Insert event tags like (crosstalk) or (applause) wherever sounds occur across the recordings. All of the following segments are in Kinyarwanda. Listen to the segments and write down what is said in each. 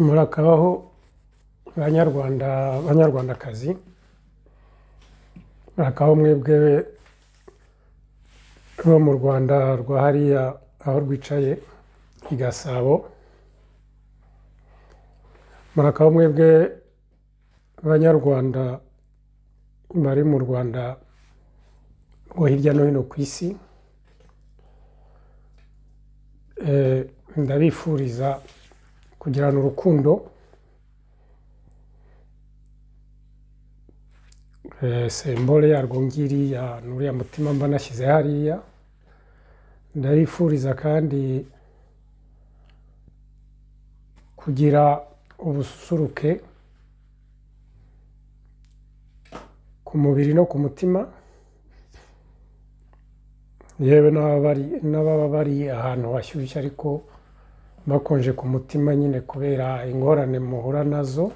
murakabaho banyarwanda banyarwandakazi murakabaho mwebwe bo mu rwanda rwa hariya aho rwicaye i gasabo murakabaho mwebwe banyarwanda bari mu rwanda rwo hirya no hino ku isi eh, ndabifuriza kugirana urukundo eh, sembole yarwo ngiriya n'uriya mutima mba nashyize hariya ndabifuriza kandi kugira ubususuruke ku mubiri no ku mutima yewe n'ababa bari ahantu hashyushye ariko bakonje ku mutima nyine kubera ingorane muhura nazo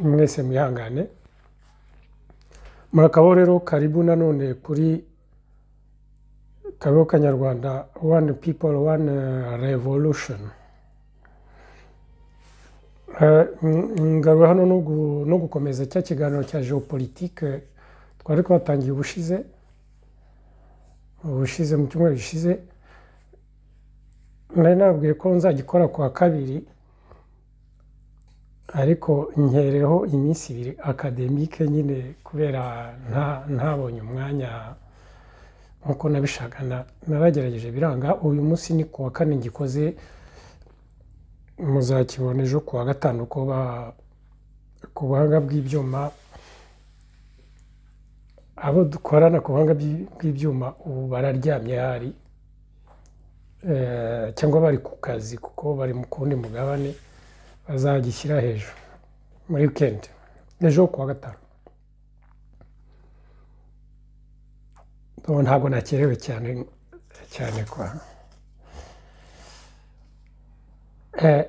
mwese mwihangane murakabaho rero karibu nanone kuri kabeho kanyarwanda one people one uh, revolution uh, ngaruye hano no gukomeza cya kiganiro cya geopolitike twari twatangiye ubushize ubushize mu cyumweru gishize nari nabwiye ko nzagikora ku wa kabiri ariko nkereho iminsi ibiri akademike nyine kubera ntabonye umwanya nkuko nabishaka naragerageje biranga uyu munsi ni ku wa kane ngikoze muzakibona ejo ku wa gatanu ku buhanga bw'ibyuma abo dukorana ku buhanga bw'ibyuma ubu bararyamye hari eh, cyangwa bari ku kazi kuko bari mu kundi mugabane bazagishyira hejuru muri wikendi ejo ku wa gatanu ntabwo nakerewe cyane cyane kwa eh,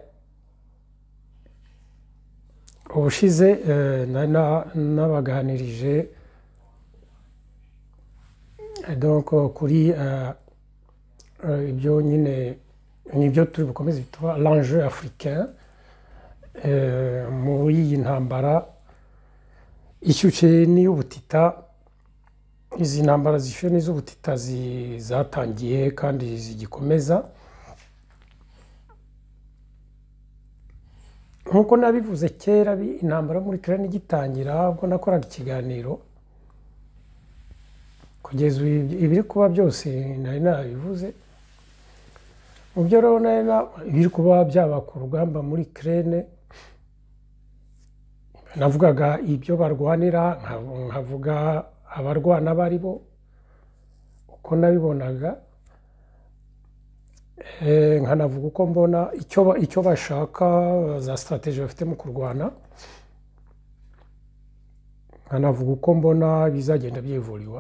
ubushize eh, nabaganirije donc euh, kuri euh, euh, ibyo nyine nibyo turi bukomeze bitwa l'enjeu africain muri iyi ntambara ishyushye n'iy'ubutita izi ntambara zishyuye n'iz'ubutita zatangiye kandi zigikomeza nk'uko nabivuze kera intambara muri kera n'igitangira ubwo nakoraga ikiganiro kugeza ibiri kuba byose nari nabivuze mu byo rero ibiri kuba byaba ku rugamba muri kerene navugaga ibyo barwanira nkavuga abarwana bari bo uko nabibonaga eh, nkanavuga uko mbona icyo bashaka za sitarategi bafite mu kurwana nkanavuga uko mbona bizagenda byivuriwa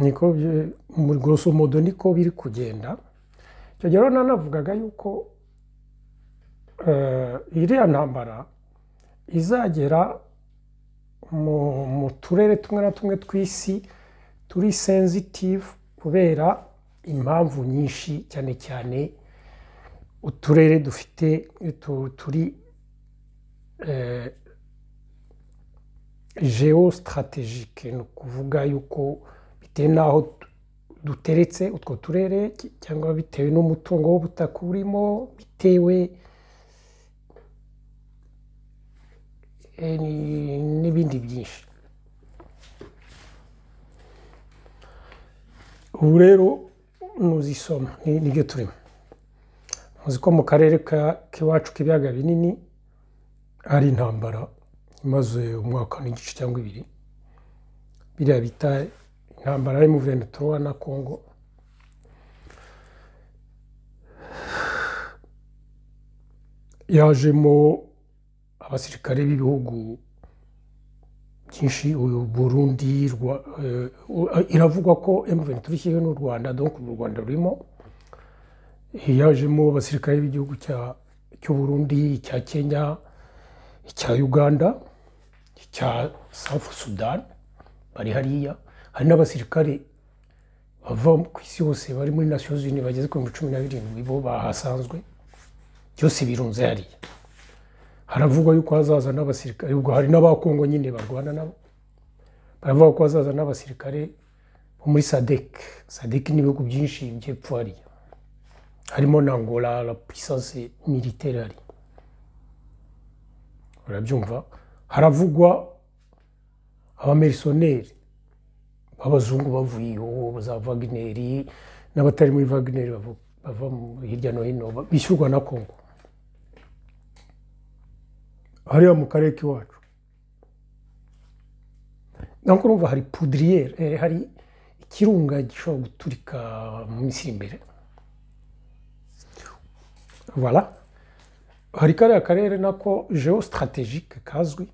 niko gusa umudu niko biri kugenda icyo gihe rero nanavugaga yuko eh, iriya ntambara izagera mu turere tumwe na tumwe tw'isi turi sensitive kubera impamvu nyinshi cyane cyane uturere dufite turi eh, geositarategike ni ukuvuga yuko bitewe n'aho duteretse utwo turere cyangwa bitewe n'umutungo w'ubutaka urimo bitewe eh, n'ibindi byinshi ubu rero nuzisoma nibyo turimo muzi ko mu karere k'iwacu k'ibiyaga binini hari intambara imaze umwaka n'igice cyangwa ibiri biriya bita intambara yo mu venetura na kongo yajemo abasirikare b'ibihugu byinshi burundi eh, iravugwa ko venetura ishyiriwe n'u rwanda donko mu rwanda rurimo yajemo abasirikare b'igihugu cy'u burundi icya kenya icya uganda icya safu sudani bari hariya hari n'abasirikari bava ku isi hose bari muri nasiyo zini bageze ku bihumbi cumi na birindwi bo bahasanzwe byose birunze hariya haravugwa yuko hazaza n'abasirikare ubwo hari n'abakongo nyine barwana nabo baravuga ko hazaza n'abasirikare bo muri sadek sadek n'ibihugu byinshi by'epfo hariya harimo na angola la puissance militaire urabyumva haravugwa abamerisioneri abazungu bavuye iyo za vagineri n'abatari muri vagineri bava hirya no hino bishyurwa na kongo hariya mu karere k'iwacu ntabwo urumva hari pudiriyeri eh, hari ikirunga gishobora guturika mu minsi iri imbere hari kariya karere nako geositarategike kazwi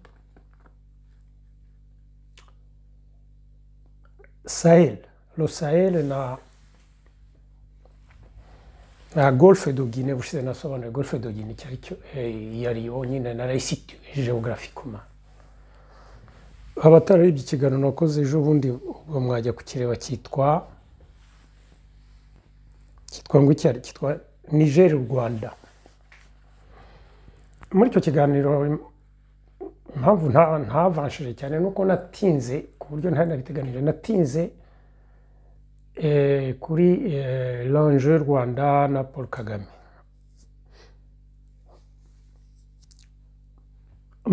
الساحل لو سايل نا na golfe do guine ubushize nasobanuye golfe do guine cyari eh, cyo yari yonyine na rayisiti geographicuma ikiganiro nakoze ejo bundi ubwo mwajya kukireba cyitwa cyitwa ngo icyari cyitwa niger rwanda muri icyo kiganiro impamvu ntavanshije cyane ni uko natinze ku buryo ntanabiteganije natinze eh, kuri eh, lonje y'u rwanda na paul kagame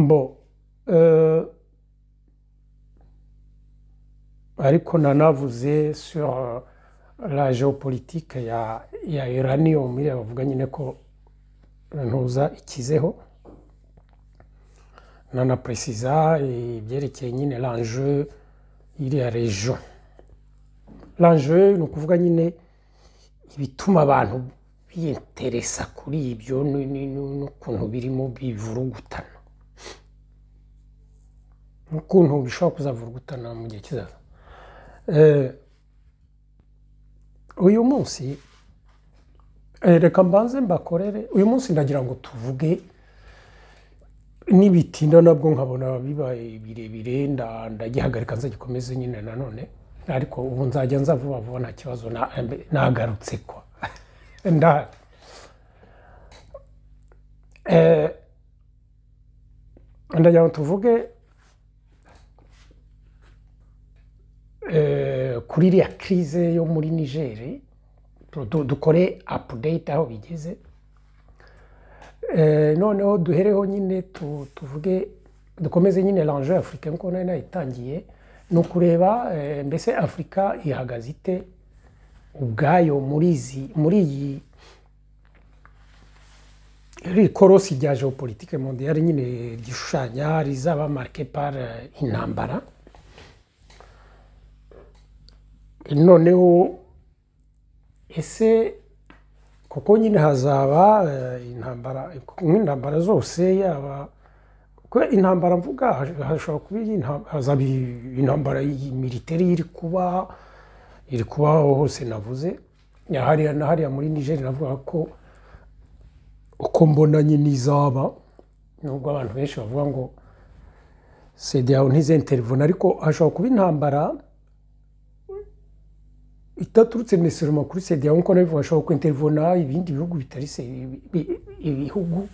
mbo eh, ariko nanavuze sur la geopolitique ya ya uranium bavuga nyine ko ntuza ikizeho nanapresiza ibyerekeye nyine ranje iriya rejo ranje ni ukuvuga nyine ibituma abantu biyenteresa kuri ibyo n'ukuntu birimo bivurugutana n'ukuntu bishobora kuzavurugutana mu gihe kizaza uyu euh, munsi reka euh, mbanze mbakorere uyu munsi ndagira ngo tuvuge nibitinda nabwo nkabona bibaye birebire ndagihagarika nzagikomeze nyine nanone ariko ubu nzajya nza vuba vuba nta kibazo nagarutse ko (laughs) ndahari eh, ndagira ngo tuvuge eh, kuri iriya kirize yo muri nigeri dukore apudeyiti aho bigeze Eh, noneho duhereho nyine tuvuge dukomeze nyine ranje afurika nk'uko nari nayitangiye ni ukureba eh, mbese afurika ihagaze ite ubwayo muri iyi iri korosi rya geopolitike mondiyari nyine rishushanya rizaba marike pari eh, intambara noneho ese kuko nyine hazaba eh, intambara nk'intambara zose yaba intambara mvuga hashobora kuba hazaba intambara militeri iri kuba iri kubaho hose navuze hariya na hariya muri nigeri navuga ko uko mbonanye nyine nubwo abantu benshi bavuga ngo cda ntizenterivu ariko hashobora kuba intambara itaturutse mu misoro sediya nkuko nabivuga ashobora kwinterivona ibindi bihugu bitari ibihugu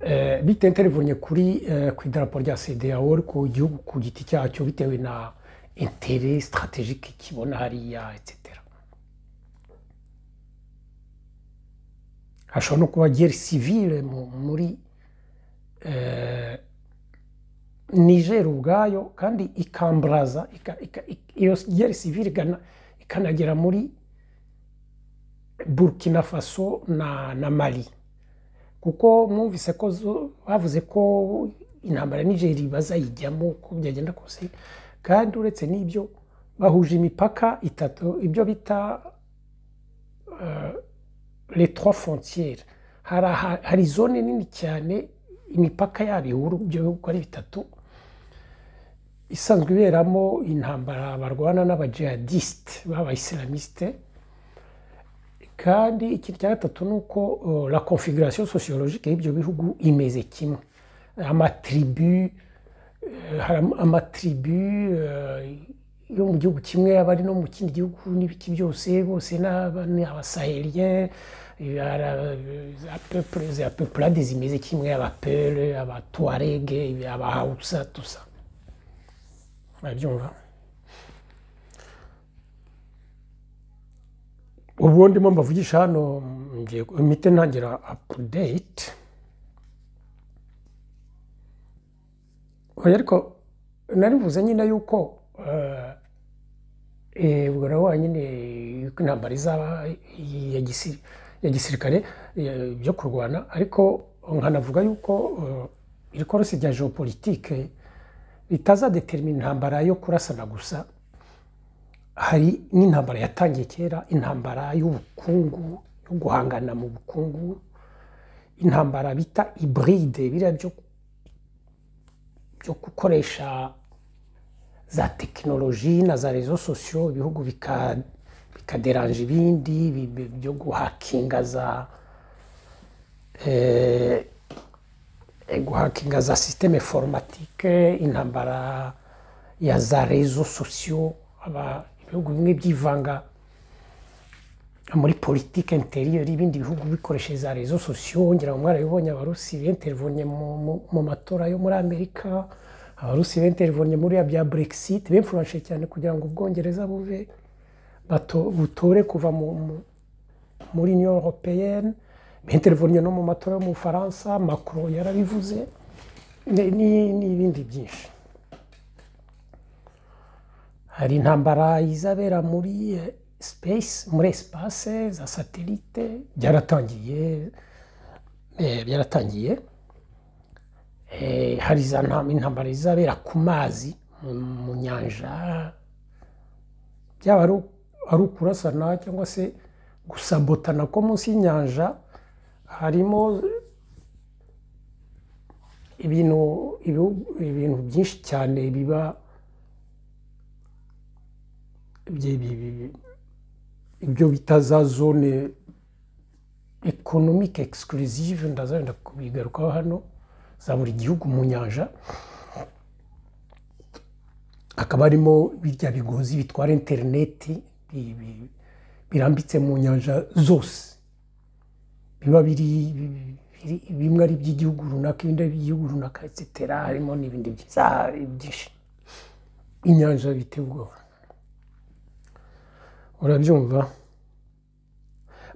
eh, bitenterivonye kuri eh, ku idarapo rya sediya wowe ku gihugu ku giti cyacyo bitewe na intere sitarategike kibona hariya etsetera hashobora no kuba geri sivire muri eh, nijeri ubwayo kandi ikambaraza iyo geri sivire ikanagera muri burkina faso na Mali kuko mwumvise ko bavuze ko intambara nijeri bazayijyamo uko byagenda kose kandi uretse n'ibyo bahuje imipaka itatu ibyo bita euh, retwa frontiere hari zone nini cyane imipaka yabo ibihugu ari bitatu isanzwe iberamo intambara barwana n'abajihadisite b'abayisilamiste kandi ikintu cya gatatu ni uko la configuration sociologique y'ibyo bihugu imeze kimwe amatribu eh, amatribu eh, yo mu gihugu kimwe aba no mu kindi gihugu n'ibiki byose bose ni za zimeze kimwe abapere abatuwarege abahawusa tusa Ayrıca ona ubu ndimo mbavugisha hano mite ntagira apudeyiti ariko naribuze nyine yuko eh, eh, ubwo wanyine yuko intambara izaba ya gisirikare byo kurwana ariko nkanavuga yuko eh, iri korosi rya geopolitike bitazadetermina intambara yo kurasana gusa hari n'intambara yatangiye kera intambara y'ubukungu yo guhangana mu bukungu intambara bita iburide biriya byo gukoresha za tekinoloji na za rezo sosiyo ibihugu bikaderanja ibindi byo guhakinga za eee eh, guhakinga za sisiteme foromatike intambara ya za rezo sosiyo ibihugu bimwe byivanga muri politiki interiyeri ibindi bihugu bikoresheje za rezo sosiyo wongera ngo mwarabibonye abarusi benterivonye mu matora yo muri amerika abarusi benterivonye muri bya burekisiti bemfuranje cyane kugira ngo ubwongereza buve butore kuva muri niyoropeyeni benterivunye no mu matora yo mu bufaransa makoro yarabivuze n'ibindi byinshi hari intambara izabera muri eh, sipesi muri esipase za satelite byaratangiye eh, byaratangiye eh, hari za intambara izabera ku mazi mu nyanja byaba ari ukurasana cyangwa se gusabotana ko munsi y'inyanja harimo ibintu ibintu byinshi cyane biba ibyo bita za zone ekonomike egisikirizive ndazabenda kubigarukaho hano za buri gihugu mu nyanja hakaba harimo birya bigozi bitwara interineti birambitse mu nyanja zose biba biri bimwe ari iby'igihugu runaka ibindi ari iby'igihugu runaka etsetera harimo n'ibindi byiza byinshi inyanja bite ubwoba urabyumva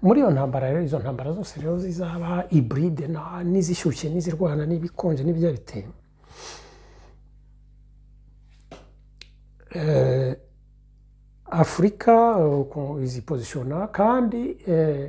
muri iyo ntambara rero izo ntambara zose rero zizaba iburide n'izishyushye n'izirwana n'ibikonje n'ibyabiteye eh, afurika izipozishona kandi eh,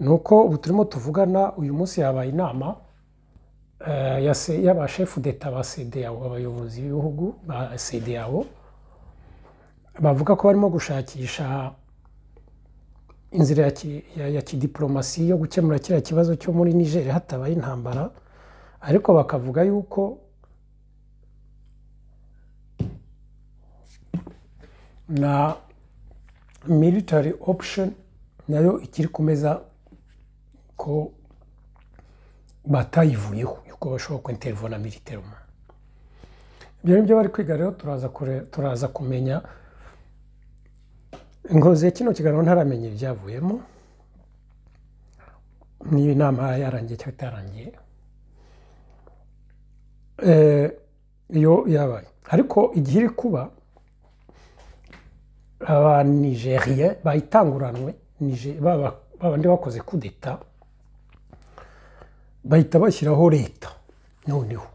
ni uko ubu turimo tuvugana uyu munsi yabaye inama eh, y'abashefu deta ba yawo abayobozi b'ibihugu ba yawo bavuga ko barimo gushakisha inzira ya kidiporomasi yo gukemura kiriya kibazo cyo muri nigeria hatabaye intambara ariko bakavuga yuko na military option nayo ikiri ku meza ko batayivuyeho yuko bashobora kuba interivona militeroma ibyo ngibyo bari kwiga rero turaza kumenya ngoze kino kiganiro ntaramenya ibyavuyemo niba inama yarangiye cyangwa itarangiye eh, iyo yabaye ariko igihe iri kuba aba Nigeria bayitanguranwe baba bakoze kudeta bahita bashyiraho leta noneho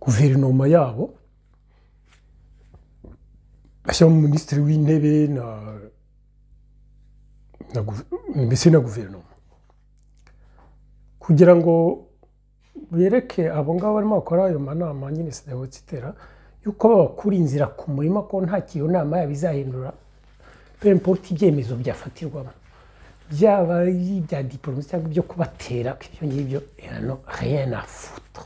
guverinoma yabo bashyiramo minisitiri w'intebe mbese na guverinoma kugira ngo bereke abo ngabo barimo bakora ayo manama nyine sidahotse itera yuko babakura inzira ku murima ko nta kintu nama yabo izahindura pemporute ibyemezo byafatirwamo byaba ibya diporome cyangwa ibyo kubatera ibyo ngibyo irano reyena futre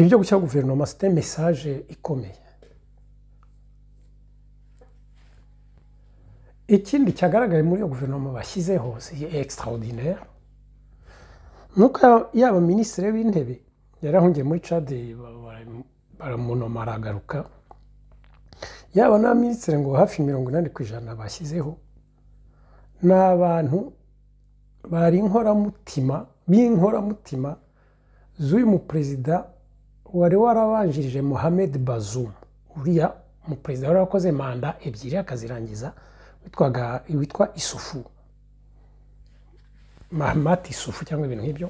ibyo gushyira guverinoma site mesaje ikomeye ikindi cyagaragaye muri iyo guverinoma bashyizeho si extraordinaire nuko yaba minisitiri w'intebe yari ahungiye muri cade baramunoma aragaruka yaba na minisitiri ngo hafi mirongo inani ku ijana bashyizeho ni abantu bari inkoramutima b'inkoramutima z'uyu muperezida wari warabanjirije Mohamed Bazoum uriya umuperezida wari wakoze manda ebyiri akazirangiza witwaga witwa isufu mahamati isufu cyangwa ibintu nk'ibyo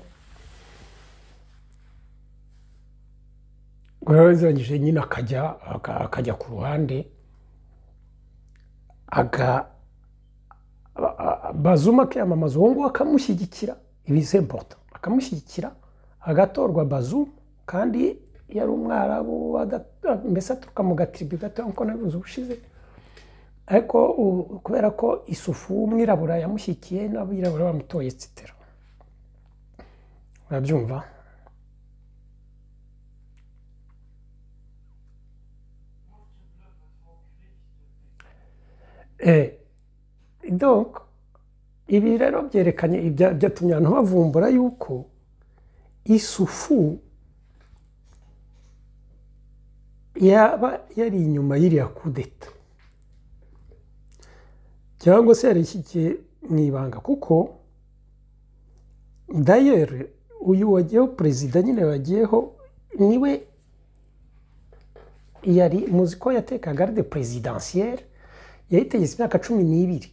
yarabizirangije nyine akajya akajya ku ruhande aga bazuma akiyamamaza uwo nguwo akamushyigikira ibize mpota akamushyigikira agatorwa bazuma kandi yari umwarabu mbese aturuka mu gatiribi gato nk'uko nabibuze ubushize ariko kubera ko isufu w'umwirabura yamushyikiye n'abirabura bamutoye tsitero urabyumva eee eh, ibi rero byerekanye byatumye abantu bavumbura yuko isufu yaba yari inyuma y'iriya kudeta cyangwa se yarishyigiye mu ibanga kuko dayeri uyu wagiyeho perezida nyine wagiyeho niwe yari muzi ko yatekaga garide perezidansiyeri yayitegetse imyaka cumi n'ibiri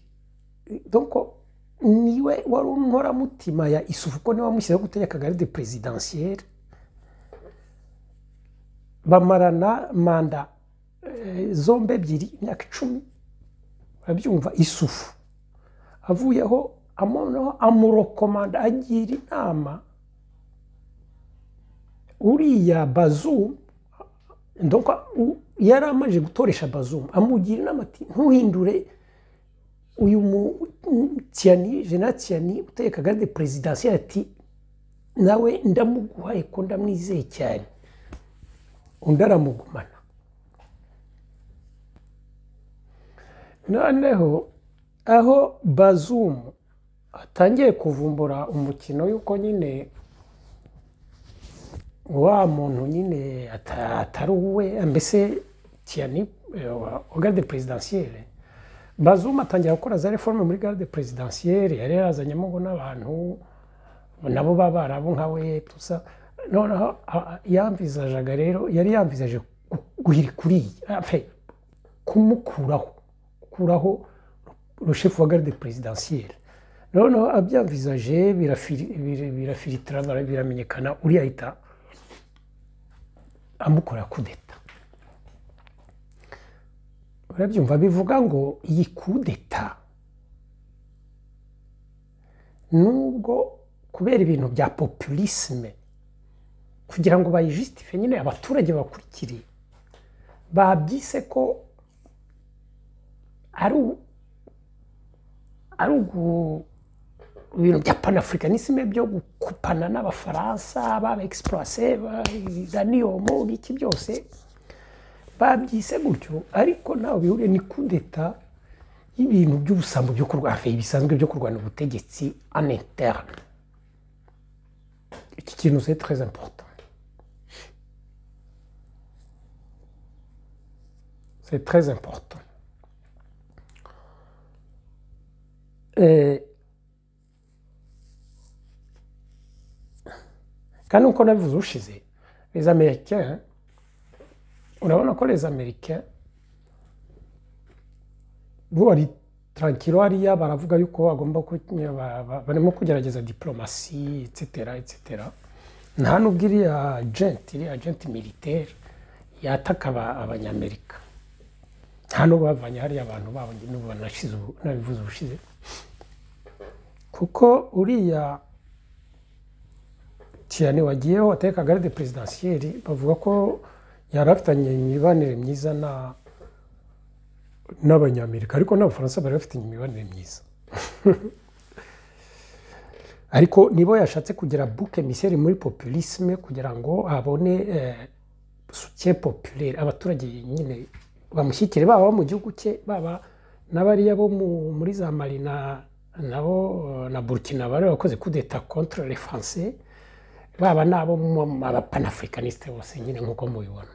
niwe wari inkoramutima ya isufu ko niwe wamushyizeho gutegeka garide perezidansiyeri bamarana manda eh, zombi ebyiri imyaka icumi urabyumva isufu avuyeho amurokomanda amurokomanda agira inama uriya bazumu yari amaze gutoresha bazumu amugira inama ati ntuhindure uyu mutiyani jenali tiyani uteye kagare perezidansi ati nawe ndamuguhaye ko ndamwizeye cyane undi aramugumana noneho aho bazumu atangiye kuvumbura umukino y'uko nyine wa muntu nyine atari uwe mbese tiyani ogade eh, perezidansiyeri bazuma atangira gukora za reforme muri garde presidansiyeri yari yarazanyemo ngo n'abantu nabo baba barabo nka we tusa noneho yamvizajaga rero yari yamvizaje guhiri kuri iyi kumukuraho gukuraho rushefu wa garde presidansiyeri noneho abyamvizaje birafiritirana biramenyekana uriya ahita amukora kudeta urabyumva bivuga ngo iyi kudeta nubwo kubera ibintu bya populisme kugira ngo bayijisitife nyine abaturage bakurikiriye babyise ko ari ibintu bya panafurikanisme byo gukupana n'abafaransa baba egisipurase ba iraniyomu byose babyise gutyo ariko ntawe bihuriye ni kudeta y'ibintu by'ubusambo byo kurwanya bisanzwe byo kurwanya ubutegetsi aneterne iki kintu c'est très important c'est très important euh, on nk'uko vous ushize les américains hein, urabona ko les amerike bari tarakiro hariya baravuga yuko bagomba barimo kugerageza diporomasi etsetera etsetera nta nubwo iriya ajenti iriya ajenti militeri yataka abanyamerika nta nubwo bavanye hariya abantu babo n'ubu nabivuze ubushize kuko uriya cyane wagiyeho atari kagare de perezidansiyeri bavuga ko yari afitanye imibanire myiza na n'abanyamerika ariko n'abafaransa bari bafitanye imibanire myiza ariko nibo yashatse kugira buke miseri muri populisme kugira ngo abone soutien populaire abaturage nyine bamushyikire baba mu gihugu cye baba n'abariya bo muri za Marina nabo na burkina bari bakoze kudeta contre les français baba n'abo mu mapanafricanisite bose nyine nk'uko mubibona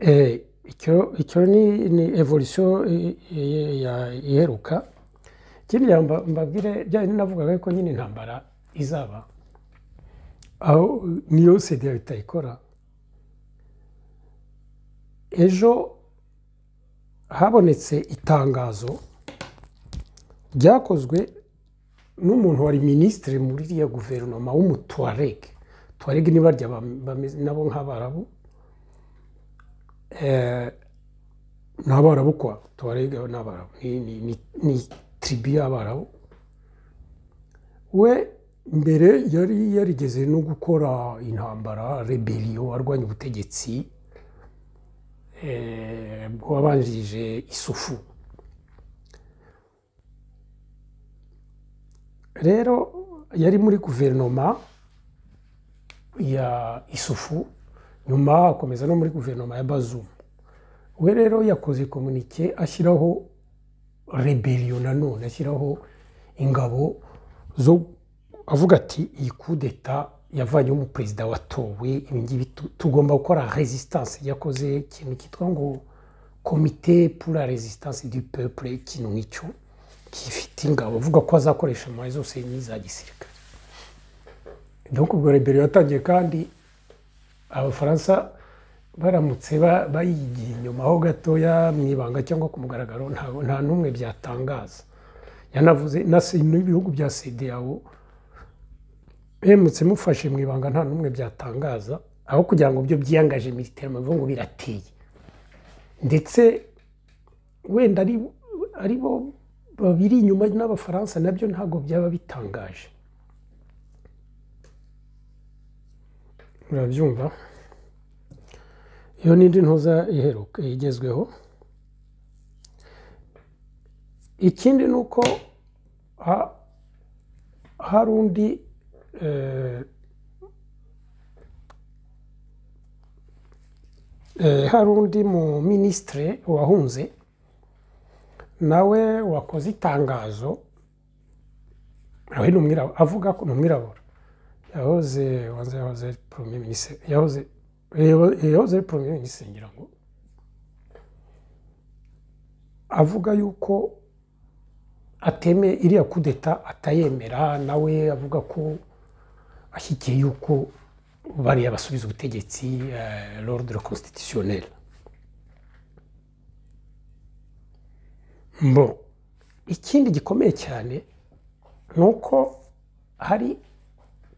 Eh, icyo ni evolisiyo iheruka ikindi mbabwire byari navugaga ko nyine intambara izaba aho niyo sida ikora ejo habonetse itangazo ryakozwe n'umuntu wari minisitiri muri iriya guverinoma w'umutuwarege tuwarege niba nabo nk'abarabu Eh, ni abarabu kwa tuwarega ni abarabu ni tiribi y'abarabu we mbere yari yarigeze no gukora intambara rebeliyo arwanya ubutegetsi bwabanjirije eh, isufu rero yari muri guverinoma ya isufu nyuma akomeza no muri guverinoma ya bazumu we rero yakoze komunike ashyiraho reberiyo nanone ashyiraho ingabo zo avuga ati iyi kudeta yavanyeho umuperezida watowe ibingibi tugomba gukora resistance yakoze ikintu cyitwa ngo komite pura resistance du peuple ikintu nk'icyo gifite ingabo avuga ko azakoresha amazi zose n'iza gisirikare ndabona ubwo rebeliyo yatangiye kandi abafaransa baramutse bayigiye inyuma ho gatoya mu ibanga cyangwa ku mugaragaro nta n'umwe byatangaza yanavuze na n'ibihugu bya sedeyawo hemutse mufashe mu ibanga nta n'umwe byatangaza aho kugira ngo byo byiyangaje mu iterambere ngo birateye ndetse wenda ari bo babiri inyuma n'abafaransa nabyo ntabwo byaba bitangaje murabyumva iyo ni indi ntuza iheruka igezweho ikindi ni uko hari undi eh, eh, hari undi mu minisitire wahunze nawe wakoze itangazo aho ni umwirabura avuga ko ni umwirabura yahoze wanze yahoze ari poromye minisitiri yahoze ari poromye minisitiri ngira ngo avuga yuko ateme iriya kudeta atayemera nawe avuga ko ashyigikiye yuko bariya basubiza ubutegetsi eh, l'ordre constitutionnel mbo ikindi gikomeye cyane ni uko hari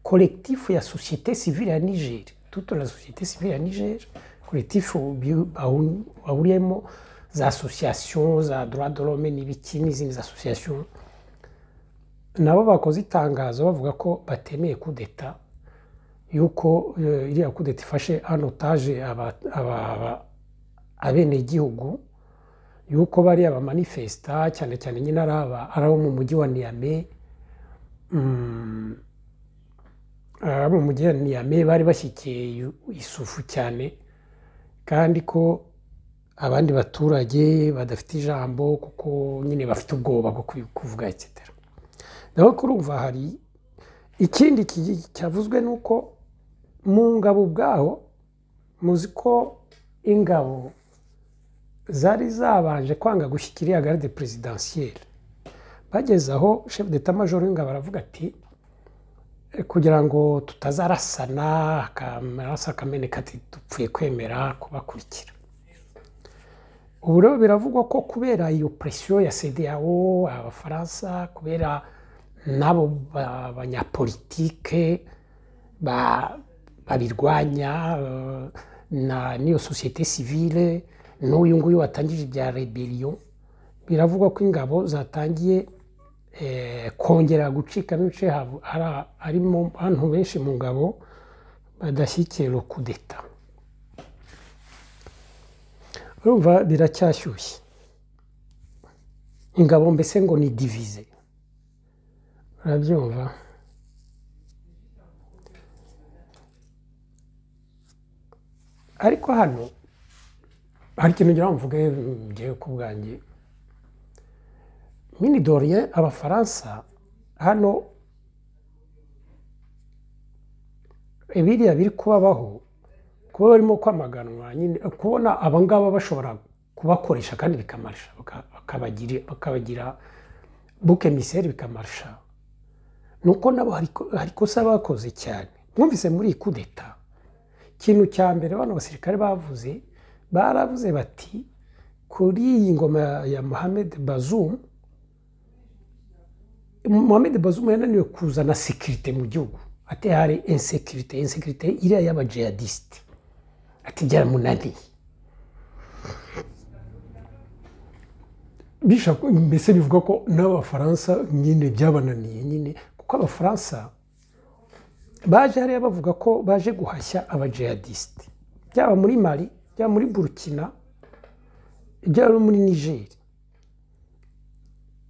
kolektifu ya société sivile ya niger tuto la sosiyete sivile ya niger kolektifu bahuriyemo za asosiyasiyo za dora dorome n'ibiki n'izindi nabo bakoze itangazo bavuga ko batemeye kudeta yuko iriya kudeta ifashe anotaje abenegihugu yuko bari abamanifesita cyane cyane nyine ari abo mu mujyi wa niyame hmm. abo mu mujyi bari bashyikiye isufu cyane kandi ko abandi baturage badafite ijambo kuko nyine bafite ubwoba bwo kuvuga etsetera naho kurumva hari ikindi cyavuzwe ni uko mu ngabo ubwaho muzi ko ingabo zari zabanje kwanga gushyikiriya garde perezidansiyeri bageze aho shefu d'etat majoro w'ingabo aravuga ati kugira ngo tutazarasana akamaraso akameneka dupfuye kwemera kubakurikira ubu rero biravugwa ko kubera iyo presiyo ya CDAO abafaransa kubera n'abo banyapolitike babirwanya eh, n'iyo sosiyete sivile n'uyu nguyu watangije ibya reberiyo biravugwa ko ingabo zatangiye Eh, kongera gucika ibice harimo abantu benshi mu ngabo badashyikira kudeta urumva biracyashyushye ingabo mbese ngo ni divize urabyumva ariko hano hari ikintu ngira ngo mvuge ngewe ku bwanjye Mini minidoriye abafaransa hano e biriya biri kubabaho kuba barimo kwamaganwa nyine kubona abangaba bashobora kubakoresha kandi bikamarisha bakabagira buke miseri bikamarisha ni uko nabo hari ikosa bakoze cyane mwumvise muri iyi kudeta ikintu cya mbere bano basirikare bavuze baravuze bati kuri iyi ngoma ya muhammed bazumu muhammed bazumu yananiwe kuzana sekirite mu gihugu ati hari insekirite insekirite iriya y'abajihadisite ati byaramunaniye mbese bivuga ko n'abafaransa nyine byabananiye nyine kuko abafaransa baje hariya bavuga ko baje guhashya abajihadisite byaba muri mari byaba muri burukina byaba muri nigeri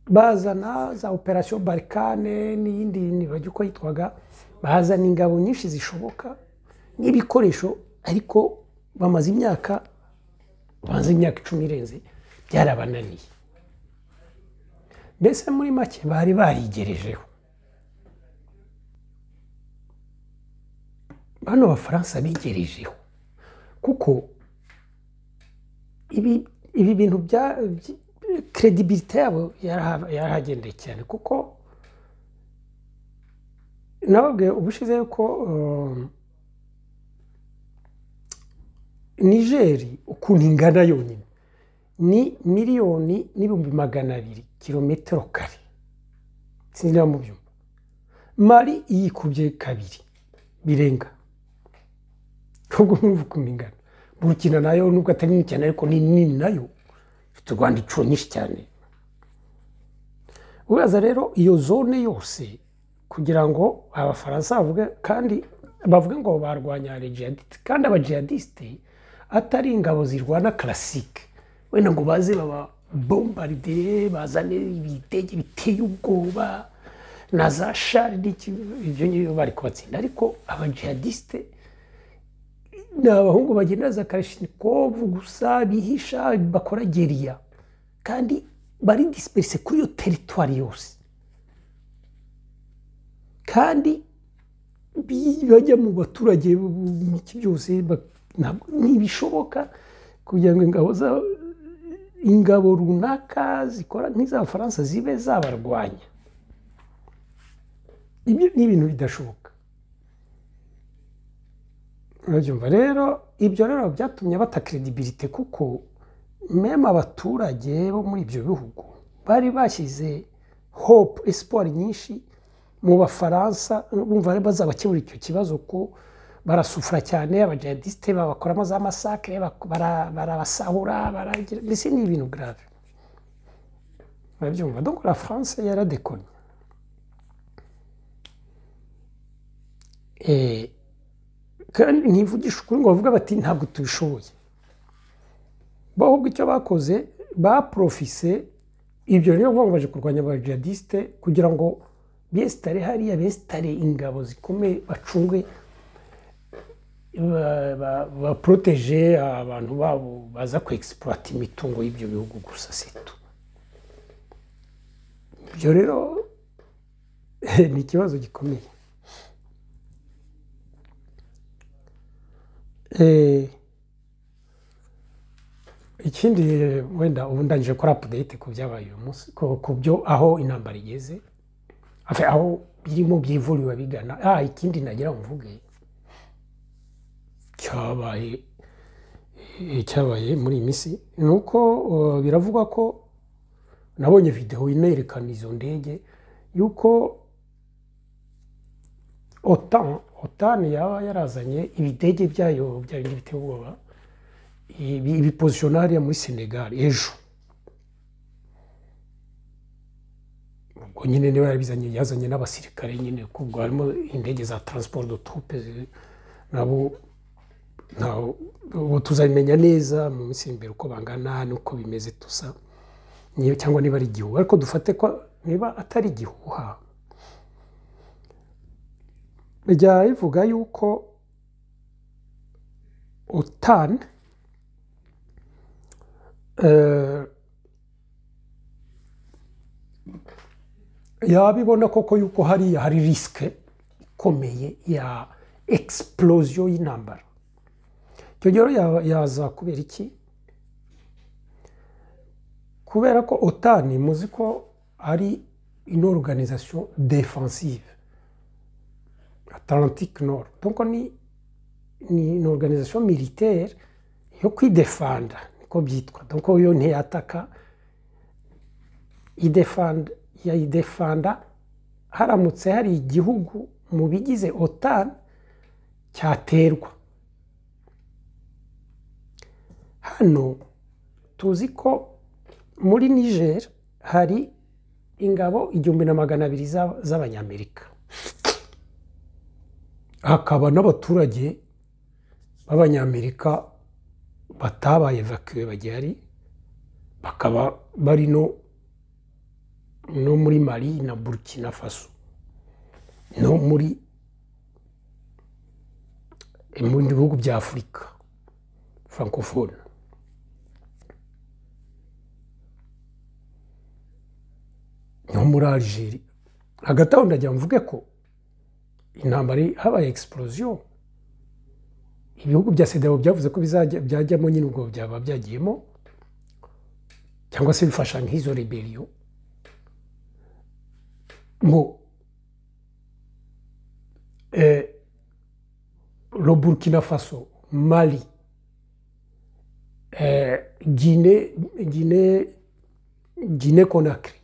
bazana za operasiyo barikane n'iyindi ntibajya uko yitwaga bazana ingabo nyinshi zishoboka n'ibikoresho ariko bamaze imyaka bamaze imyaka icumi irenze byarabananiye mbese muri make bari barigerejeho bano bafaransa bigerejeho kuko ibi bintu bya keredibilite yabo yarahagendeye cyane kuko nababwiye ubushize yuko nigeri ukuntu ingana yonyine ni miliyoni n'ibihumbi magana abiri kilometero kare sinzi niba mubyumva mari yikubye kabiri birenga nubwo mpamvu ukuntu ingana burukina nayo nubwo atari nini cyane ariko ni nini nayo u rwanda inshuro nyinshi cyane uraza rero iyo zone yose kugira ngo abafaransa bavuge kandi bavuge ngo barwanya abajihadisite kandi abajihadisite atari ingabo zirwana karasike wenda ngo baze baba bombaride bazane ibitege biteye ubwoba na za shari ibyo ngibyo bari kubatsinda ariko abajihadisite ni abahungu bagenda za karashinikovu gusa bihisha bakora geriya kandi bari disiperise kuri iyo teritwari yose kandi bajya mu baturage iki byose ntibishoboka kugira ngo ingabo za ingabo runaka zikora nk'iz'abafaransa zibe zabarwanya ibyo ni ibintu bidashoboka urabyumva rero ibyo rero byatumye bata kredibilite kuko meme abaturage bo muri ibyo bihugu bari bashyize hope esiporo nyinshi mu bafaransa bumva bazabakemura icyo kibazo ko barasufura cyane abajadisite babakoramo za masake barabasahura mbese ni ibintu grave urabyumva donc la france yaradekonya kandi ntivugisha ukuri ngo bavuga bati ntabwo tubishoboye bahubwo icyo bakoze baporofise ibyo rero ngo baje kurwanya abajihadisite kugira ngo besitare hariya besitare ingabo zikomeye bacunge baporoteje abantu babo baza kwegisipuwata imitungo y'ibyo bihugu gusa setu ibyo rero (laughs) ni ikibazo gikomeye Eh, ikindi eh, wenda ubu ndangije kora apudeyite ku byabaye uyu munsi ku byo aho intambara igeze aho birimo byivuriwe bigana aha ikindi nagira mvuge cyabaye eh, cyabaye muri iyi minsi ni uko biravugwa ko nabonye videwo inerekana izo ndege y'uko Otan yaba yarazanye ibidege byayo byayo biteye ubwoba ibipozishonari muri senegali ejo ubwo nyine niba yarabizanye yazanye n'abasirikare nyine kuko harimo indege za taransiporo do nabo ubu tuzabimenya neza mu minsi imbere uko bangana n'uko bimeze tusa cyangwa niba ari igihu ariko dufate ko niba atari igihuha ryari rivuga yuko utani eh, yabibona koko yuko hariya hari risike ikomeye ya egisiporosiyo y'intambara icyo gihe yaza kubera iki kubera ko otani muzi ko ari ino oruganizasiyo defansive Atlantique Nord donc ni ni organisation militaire yo kwidefanda niko byitwa donc yo ntiyataka idefanda yayidefanda haramutse hari igihugu mu bigize Otan cyaterwa hano tuzi ko muri niger hari ingabo igihumbi na magana abiri z'abanyamerika hakaba n'abaturage b'abanyamerika batabaye vakiwe bagihari bakaba bari no no muri mari na burkina faso no muri mu bihugu bya afurika francofone no muri Algeria hagati aho ndagira mvuge ko intambara habaye egisipoziyo ibihugu bya sedawo byavuze ko byajyamo nyine ubwo byaba byagiyemo cyangwa se bifasha nk'izo reberiyo ngo roburkina eh, faso mali eh, gine konakiri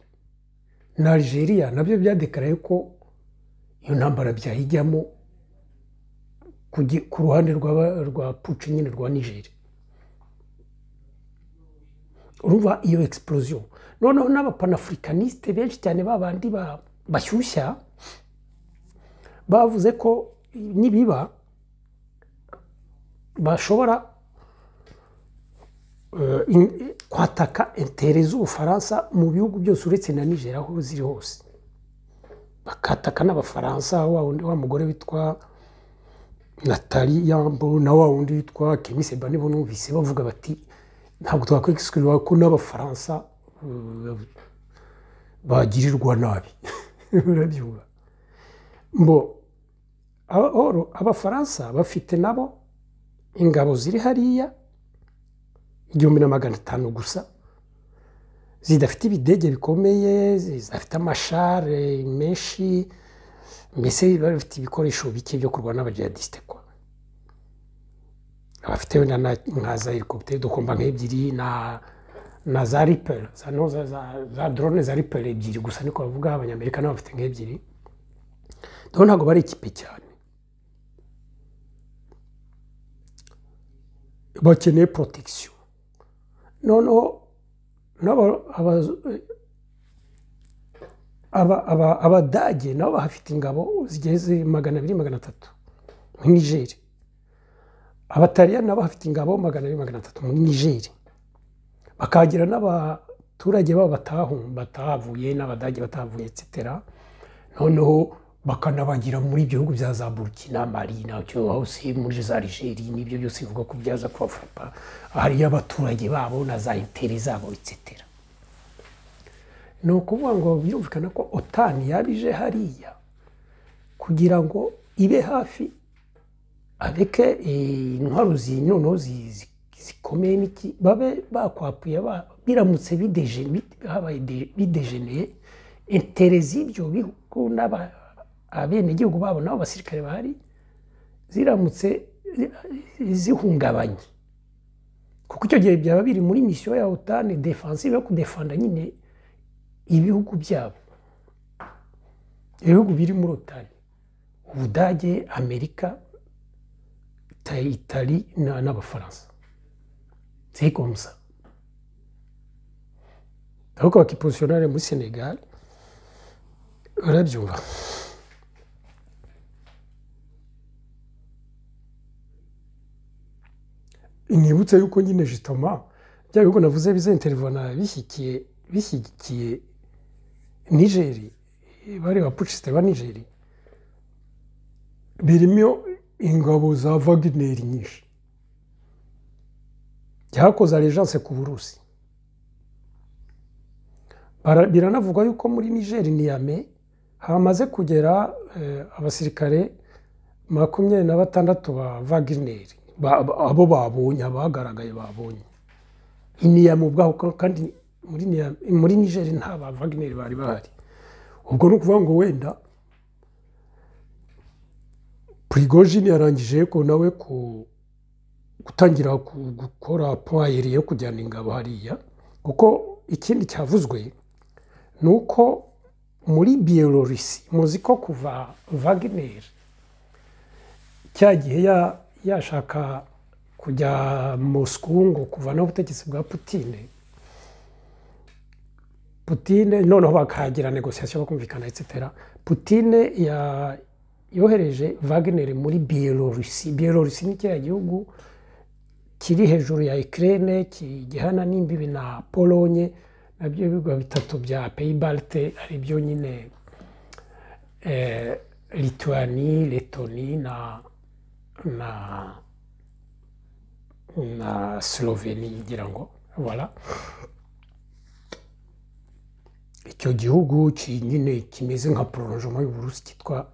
na algeria nabyo byadekaraye ko iyo ntambara byayijyamo ku ruhande rwa pucu nyine rwa nijeri urumva iyo egisipuroziyo noneho n'abapanaafurikanisite benshi cyane babandi bashyushya bavuze ko nibiba bashobora eh, kwataka intere z'ubufaransa mu bihugu byose uretse na nijeri aho ziri hose bakataka n'abafaransa wa wundi wa mugore witwa natali yambo na wa wundi witwa kemise bane numvise bavuga bati ntabwo twakwisikirwa ko n'abafaransa eh, bagirirwa nabi barabyumva (laughs) mbo abafaransa bafite nabo ingabo ziri hariya igihumbi na magana atanu gusa zidafite ibidege bikomeye zidafite amashare menshi mbese bafite ibikoresho bike byo kurwana n'abajihadisite kwa abafite wenda nka za helikopiteri dukomba nk'ebyiri na za riperi za dorone za riperi ebyiri gusa niko bavuga abanyamerika nabo bafite nk'ebyiri dore ntabwo bari ikipe cyane bakeneye protegisiyo noneho abadage nabo bahafite ingabo zigeze magana abiri magana atatu muri nigeri abatariyani nabo bafite ingabo magana abiri magana atatu muri nigeri bakagira n'abaturage babo batahavuye n'abadage batahavuye etc noneho bakanabagira muri ibihugu bya za burkina mari nacyo hose muri za rigeri n'ibyo byose bivuga ko byaza kubafata hariyo abaturage babo na za interi zabo etc ni ukuvuga ngo birumvikana ko otani yaba ije hariya kugira ngo ibe hafi areke eh, intwaro noneho zikomeye n'iki babe bakwapuye biramutse bideje habaye bidejeneye interezi z'ibyo bihugu n'abantu abenegihugu babo nabo basirikare bahari ziramutse zihungabanye kuko icyo gihe byaba biri muri misiyo ya otani defansive yo kudefanda nyine ibihugu byabo ibihugu biri muri otani ubudage amerika itari n'abafaransa c'est ariko bakiposiyonare muri senegali urabyumva nibutse yuko nyine jitoma bya bihugu navuze bizenterivana bishyigikiye bishyigikiye nigeri bari pucisite ba nigeri birimo ingabo za vagineri nyinshi byakoze arejanse ku burusi biranavugwa yuko muri nigeri niyame hamaze kugera eh, abasirikare makumyabiri na batandatu ba vagineri abo babonye abagaragaye babonye nk'iniya mu bwaho kandi muri nijeri nta ba vagineri bari bahari ubwo ni ukuvuga ngo wenda prigojini yarangije ko nawe ku gutangira gukora puwayeri yo kujyana ingabo hariya kuko ikindi cyavuzwe ni uko muri biyolorisi muzi ko kuva vagineri cya gihe ya yashaka kujya musukungu kuva n'ubutegetsi bwa putine putine noneho bakagira negosiyasiyo bakumvikana etc putine yohereje Wagner muri biyelorusi biyelorusi ni kiriya gihugu kiri hejuru ya ikirere gihana n'imbibi na polonye nabyo ibigo bitatu bya peyibalite ari byo nyine eh, lituwani letoni na na na Slovenia ngira ngo voilà icyo gihugu nyine kimeze nka prolongement y'uburusi cyitwa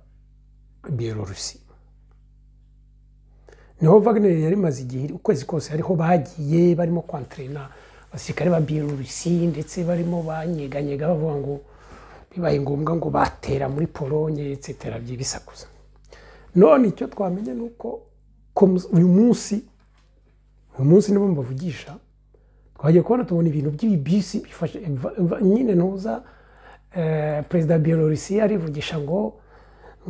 Bielorusi niho Wagner yari maze igihe ukwezi kose ariho bagiye barimo kwantrena abasirikare ba Bielorusi ndetse barimo banyeganyega bavuga ngo bibaye ngombwa ngo batera muri polonye etc byibisakuza none icyo twamenya ni uko uyu munsi uyu munsi nibo mbavugisha twagiye kubona tubona ibintu by'ibibisi bifashe nyine ntuza eh, perezida wa biyorosi arivugisha ngo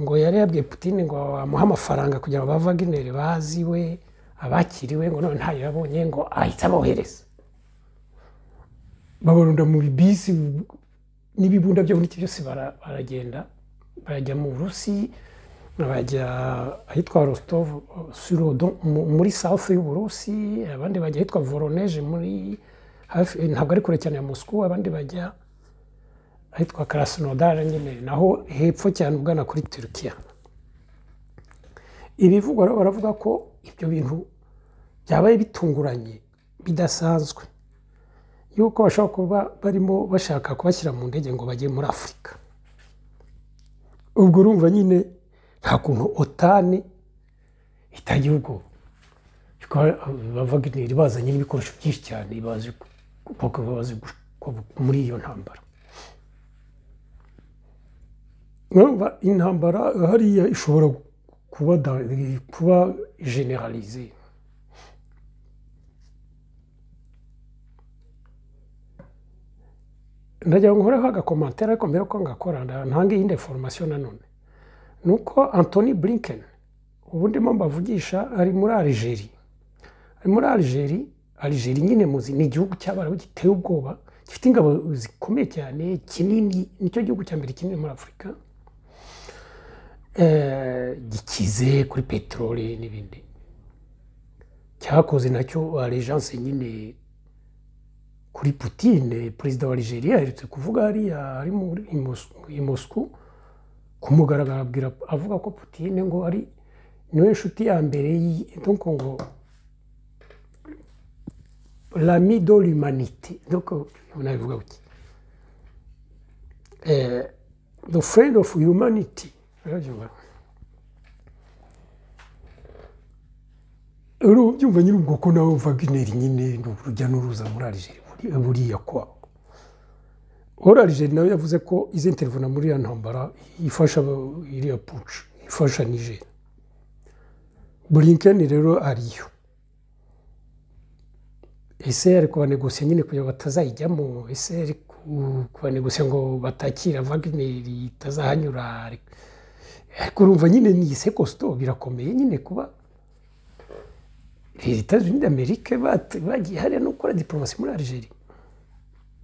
ngo yari yabwiye putine ngo bamuhe amafaranga kugira ngo abavagineri baziwe abakiriwe ngo none ntayo yabonye ngo ahita abohereza babarunda mu bibisi n'ibibunda byabo n'iki byose baragenda barajya mu burusi bajya ahitwa rositovu sirodo muri safu y'uburusi abandi bajya ahitwa voroneje muri hafi ntabwo ari kure cyane ya moscou abandi bajya ahitwa karasinodara nyine naho hepfo cyane ugana kuri turukiya ibivugwa rero baravuga ko ibyo bintu byabaye bitunguranye bidasanzwe yuko bashobora kuba barimo bashaka kubashyira mu ndege ngo bajye muri afurika ubwo urumva nyine nta kuntu otani itagira ubwoba bavuga ngo bazanye n'ibikoresho byinshi cyane bazi muri iyo ntambara intambara hariya ishobora kuba generalize ndagira ngo nkoreho agakomantere ariko mbere ko ngakora ntange iyindi foromasiyo nanone ni uko antoni burinkeni ubu ndimo mbavugisha ari muri arijeri ari muri arijeri arijeri nyine muzi ni igihugu cy'abarabu giteye ubwoba gifite ingabo zikomeye cyane kinini nicyo gihugu cya mbere kinini muri afurika eh, gikize kuri peteroli n'ibindi cyakoze nacyo arijanse nyine kuri putine perezida wa arijeri aherutse kuvuga hariya ari muri moscou ku mugaragaro avuga ko Putin ngo ari niwe nshuti ya mbere donc ngo l'ami de l'humanité donc on a vu eh, the friend of humanity rero eh, byumva nyiri ubwoko nawe Wagner nyine ni urujya n'uruza muri Algeria buriya kwa orarigeri nawe yavuze ko izi telefone muri iriya ntambara ifasha iriya puci ifasha nijeri burinkeni rero ariyo ese ari kubanegosiye nyine kugira ngo batazayijyamo ese ari kubanegosiye ngo batakira vagineri itazahanyura ariko nyine ni isekosito birakomeye nyine kuba leta zunze amerika bagiye hariya no gukora diporomasi muri arijeri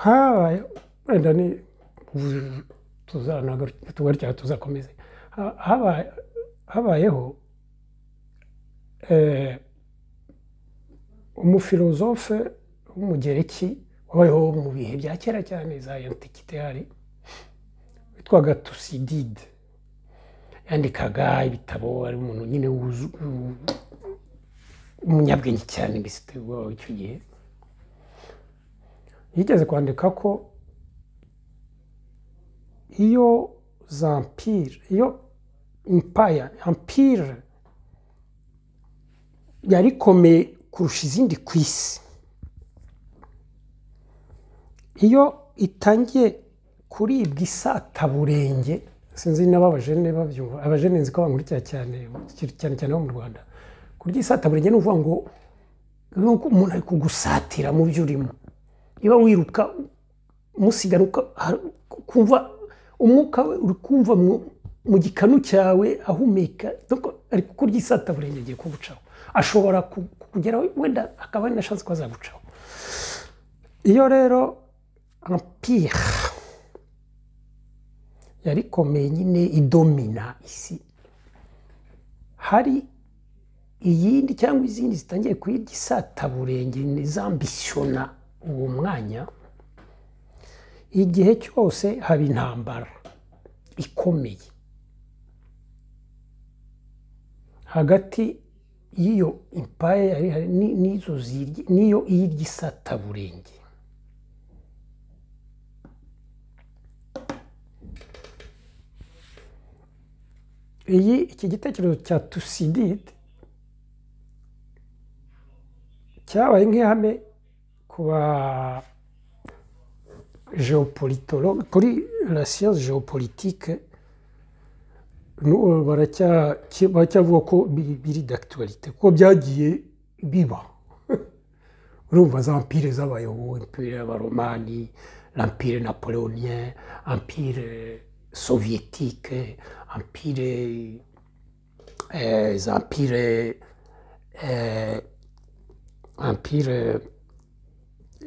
habaye wenda ni tugarya tuzakomeze habayeho umufilozofe w'umugereki wabayeho mu bihe bya kera cyane za yantikite hari witwaga tusidide yandikaga ibitabo ari umuntu nyine w'umunyabwenge cyane mbese icyo gihe yigeze kwandika ko iyo za mpire iyo impaya ampire yari ikomeye kurusha izindi ku isi iyo itangiye kuribwa isataburenge sinzi niba abajene babyumva abajene nzi ko bankurikira cyane cyane cyane bo mu rwanda kurya isataburenge ni ukuvuga ngo umuntu ari kugusatira mu byo urimo niba wiruka musigaruka kumva umwuka we uri kumva mu gikanu cyawe ahumeka ari kukurya isataburenge agiye kugucaho ashobora kugera wenda akaba ari na shansi ko azagucaho iyo rero ampire yari ikomeye nyine idomina isi hari iyindi cyangwa izindi zitangiye kuyirya isataburenge zambisiyona uwo mwanya igihe cyose haba intambara ikomeye hagati y'iyo impaya n'izo n'iyo iy'igisataburenge iyi iki gitekerezo cya tusidide cyabaye nk'ihame quoi géopolitologue, la science géopolitique nous, va beaucoup d'actualité bien byagiye biba urumva za empire z'abayobo empire romain, l'empire napoléonien empire euh, soviétique empire euh, empire euh, empire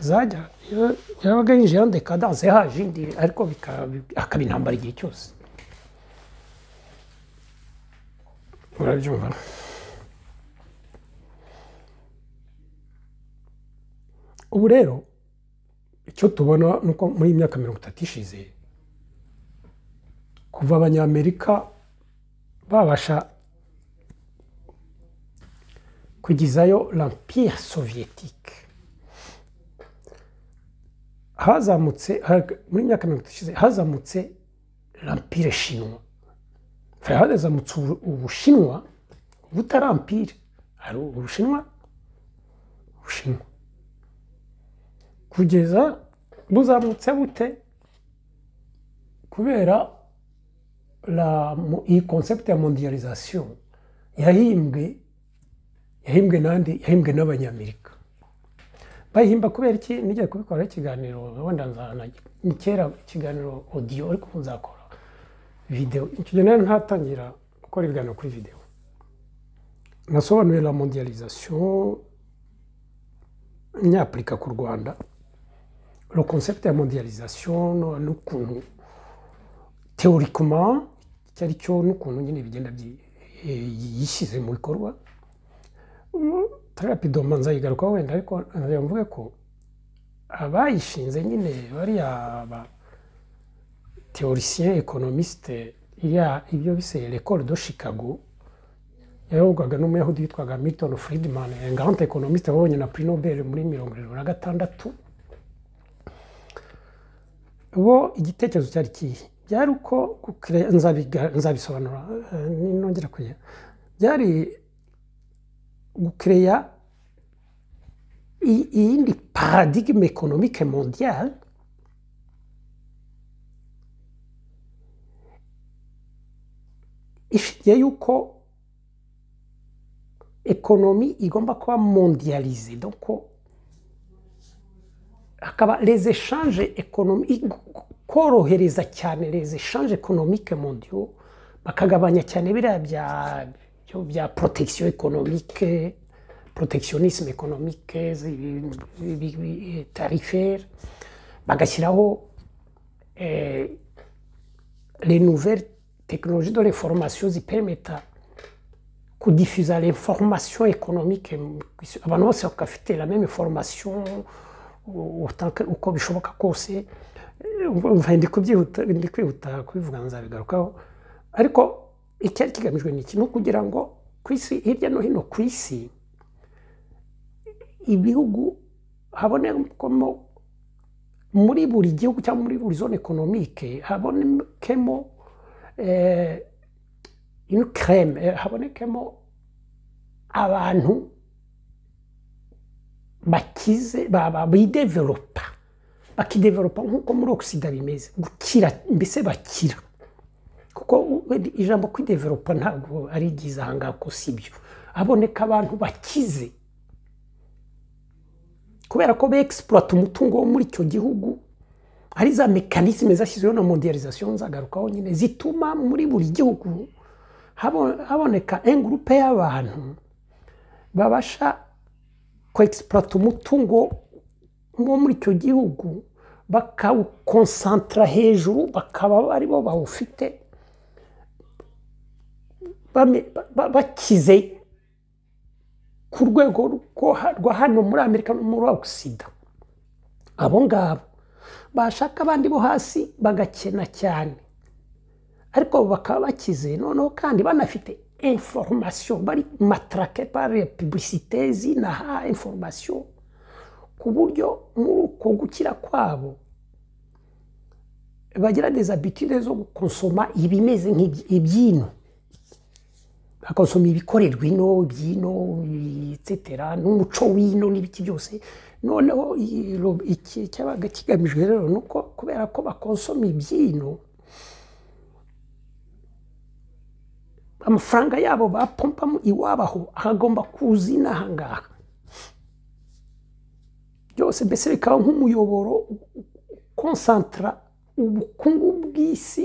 zajya yabaga yinjira muri dekadanse yahaje indi ariko akaba intambara igihe cyose murabyumva ubu rero icyo tubona ni uko muri iyi myaka mirongo itatu ishize kuva abanyamerika babasha kugezayo lampire soviyetike hazamutse muri myaka mirongo itatu ishize hazamutse rampire shinwa hazamutse ubushinwa butarampire hari ubushinwa bushinwa kugeza buzamutse bute kubera iyi concept ya mondialization yahimbwe yahimbwe n'andi yahimbwe n'abanyamerika bayihimba kubera iki nijya kubikoraho ikiganiro wenda ni kera ikiganiro odiyo ariko ubu nzakora videwo icyo gihe nawe ntatangira gukora ibiganiro kuri videwo nasobanuye la mondializasiyo nyapurika ku rwanda le concept ya mondializasiyo n'ukuntu teorikoma icyo ari cyo n'ukuntu nyine bigenda eh, yishyize mu bikorwa tarapido nzayigaruka wenda ariko mvuge ko abayishinze nyine bariya ba teorisiye ekonomisite ibyo bise rekoro do shikago yayobwaga n'umuyahudi witwaga milton friedman engante ekonomisite wabonye na prix nobel muri mirongo irindwi na gatandatu bo igitekerezo cyari kihe byari uko nzabisobanura eh, nongera kugira byari gukreya un paradigme économique mondiale ishingiye yuko ekonomi igomba kuba mondialize donc akaba les échanges économiques korohereza cyane les échanges économiques mondiaux bakagabanya cyane biriya bya a la protection économique, protectionnisme économique, tarifaire, bagasiraho eh, les nouvelles technologies de l'information permettent de diffuser l'information économique. on bose la même information uko bishoboka la umva ndi kubyihuta ndi kwihuta de ariko icyari kigamijwe ni iki ni ngo ku isi hirya no hino ku isi ibihugu habonekamo muri buri gihugu cyangwa muri buri zone ekonomike habonekemo inukereme eh, eh, habonekemo abantu bakize bideveropa bakideveropa nk'uko muri ogisida bimeze gukira mbese bakira kuko ijambo kwideveropa ntabwo ari ryiza ahangaha si byo haboneka abantu bakize kubera ko begisipurata umutungo wo muri icyo gihugu ari za mekanizme zashyizweho na modiyalizasiyo nzagarukaho nyine zituma muri buri gihugu haboneka engurupe y'abantu babasha kwegisipurata umutungo wo muri icyo gihugu bakawukonsantara hejuru bakaba aribo bawufite bakize ku rwego rwa hano muri amerika muri sida abo ngabo bashaka abandi bo hasi bagakena cyane ariko bakaba bakize noneho kandi banafite inforomasiyo bari matarake pari na zinaha inforomasiyo ku buryo muri uko gukira kwabo bagerageza abitire zo gukonsoma ibimeze nk'ibyino bakosoma ibikorerwa ino ibyino etsetera n'umuco w'ino n'ibiki byose noneho iki cyabaga kigamijwe rero ni uko kubera ko bakonsoma ibyino amafaranga yabo bapompamo iwabaho agomba kuzina aha ngaha byose mbese bikaba nk'umuyoboro ukonsantara ubukungu bw'isi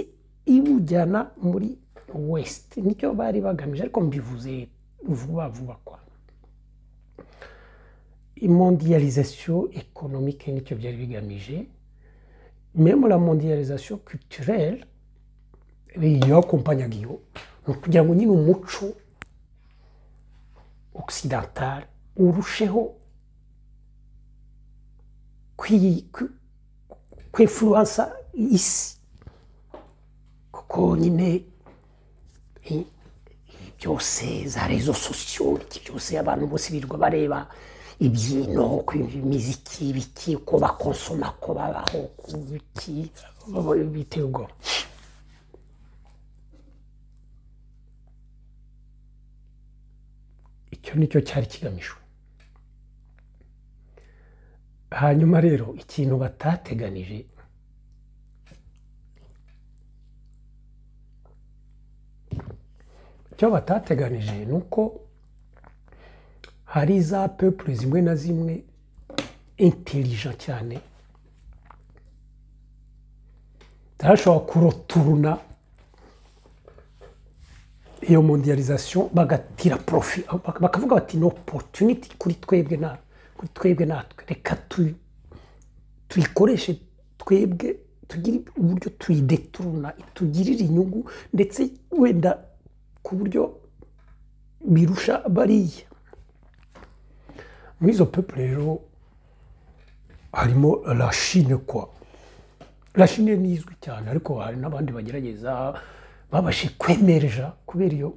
ibujyana muri N'importe où, on va arriver à gamiser comme vous avez vu à quoi. La mondialisation économique est où, on va arriver à gamiser. Même la mondialisation culturelle, il y a compagnie à guio. Donc il y a beaucoup de machos occidentaux, ou rocheux, ici, byose za rezo sosiyo iki byose abantu bose birirwa bareba ibyino ku imiziki ibiki uko bakonsoma ko babaho ku biti bitewe ubwoba icyo nicyo cyari kigamijwe hanyuma rero ikintu batateganije icyo batateganije ni uko hari za pepure zimwe na zimwe intirija cyane zashobora kuroturuna iyo mondiyarizasiyo bagatira porofi bakavuga bati ni opotuniti kuri twebwe na kuri twebwe natwe reka tuyikoreshe twebwe tugire uburyo tuyideturuna itugirire inyungu ndetse wenda ku buryo birusha bariya muri izo pepu rero harimo cyane ariko hari n'abandi bagerageza babashe kubera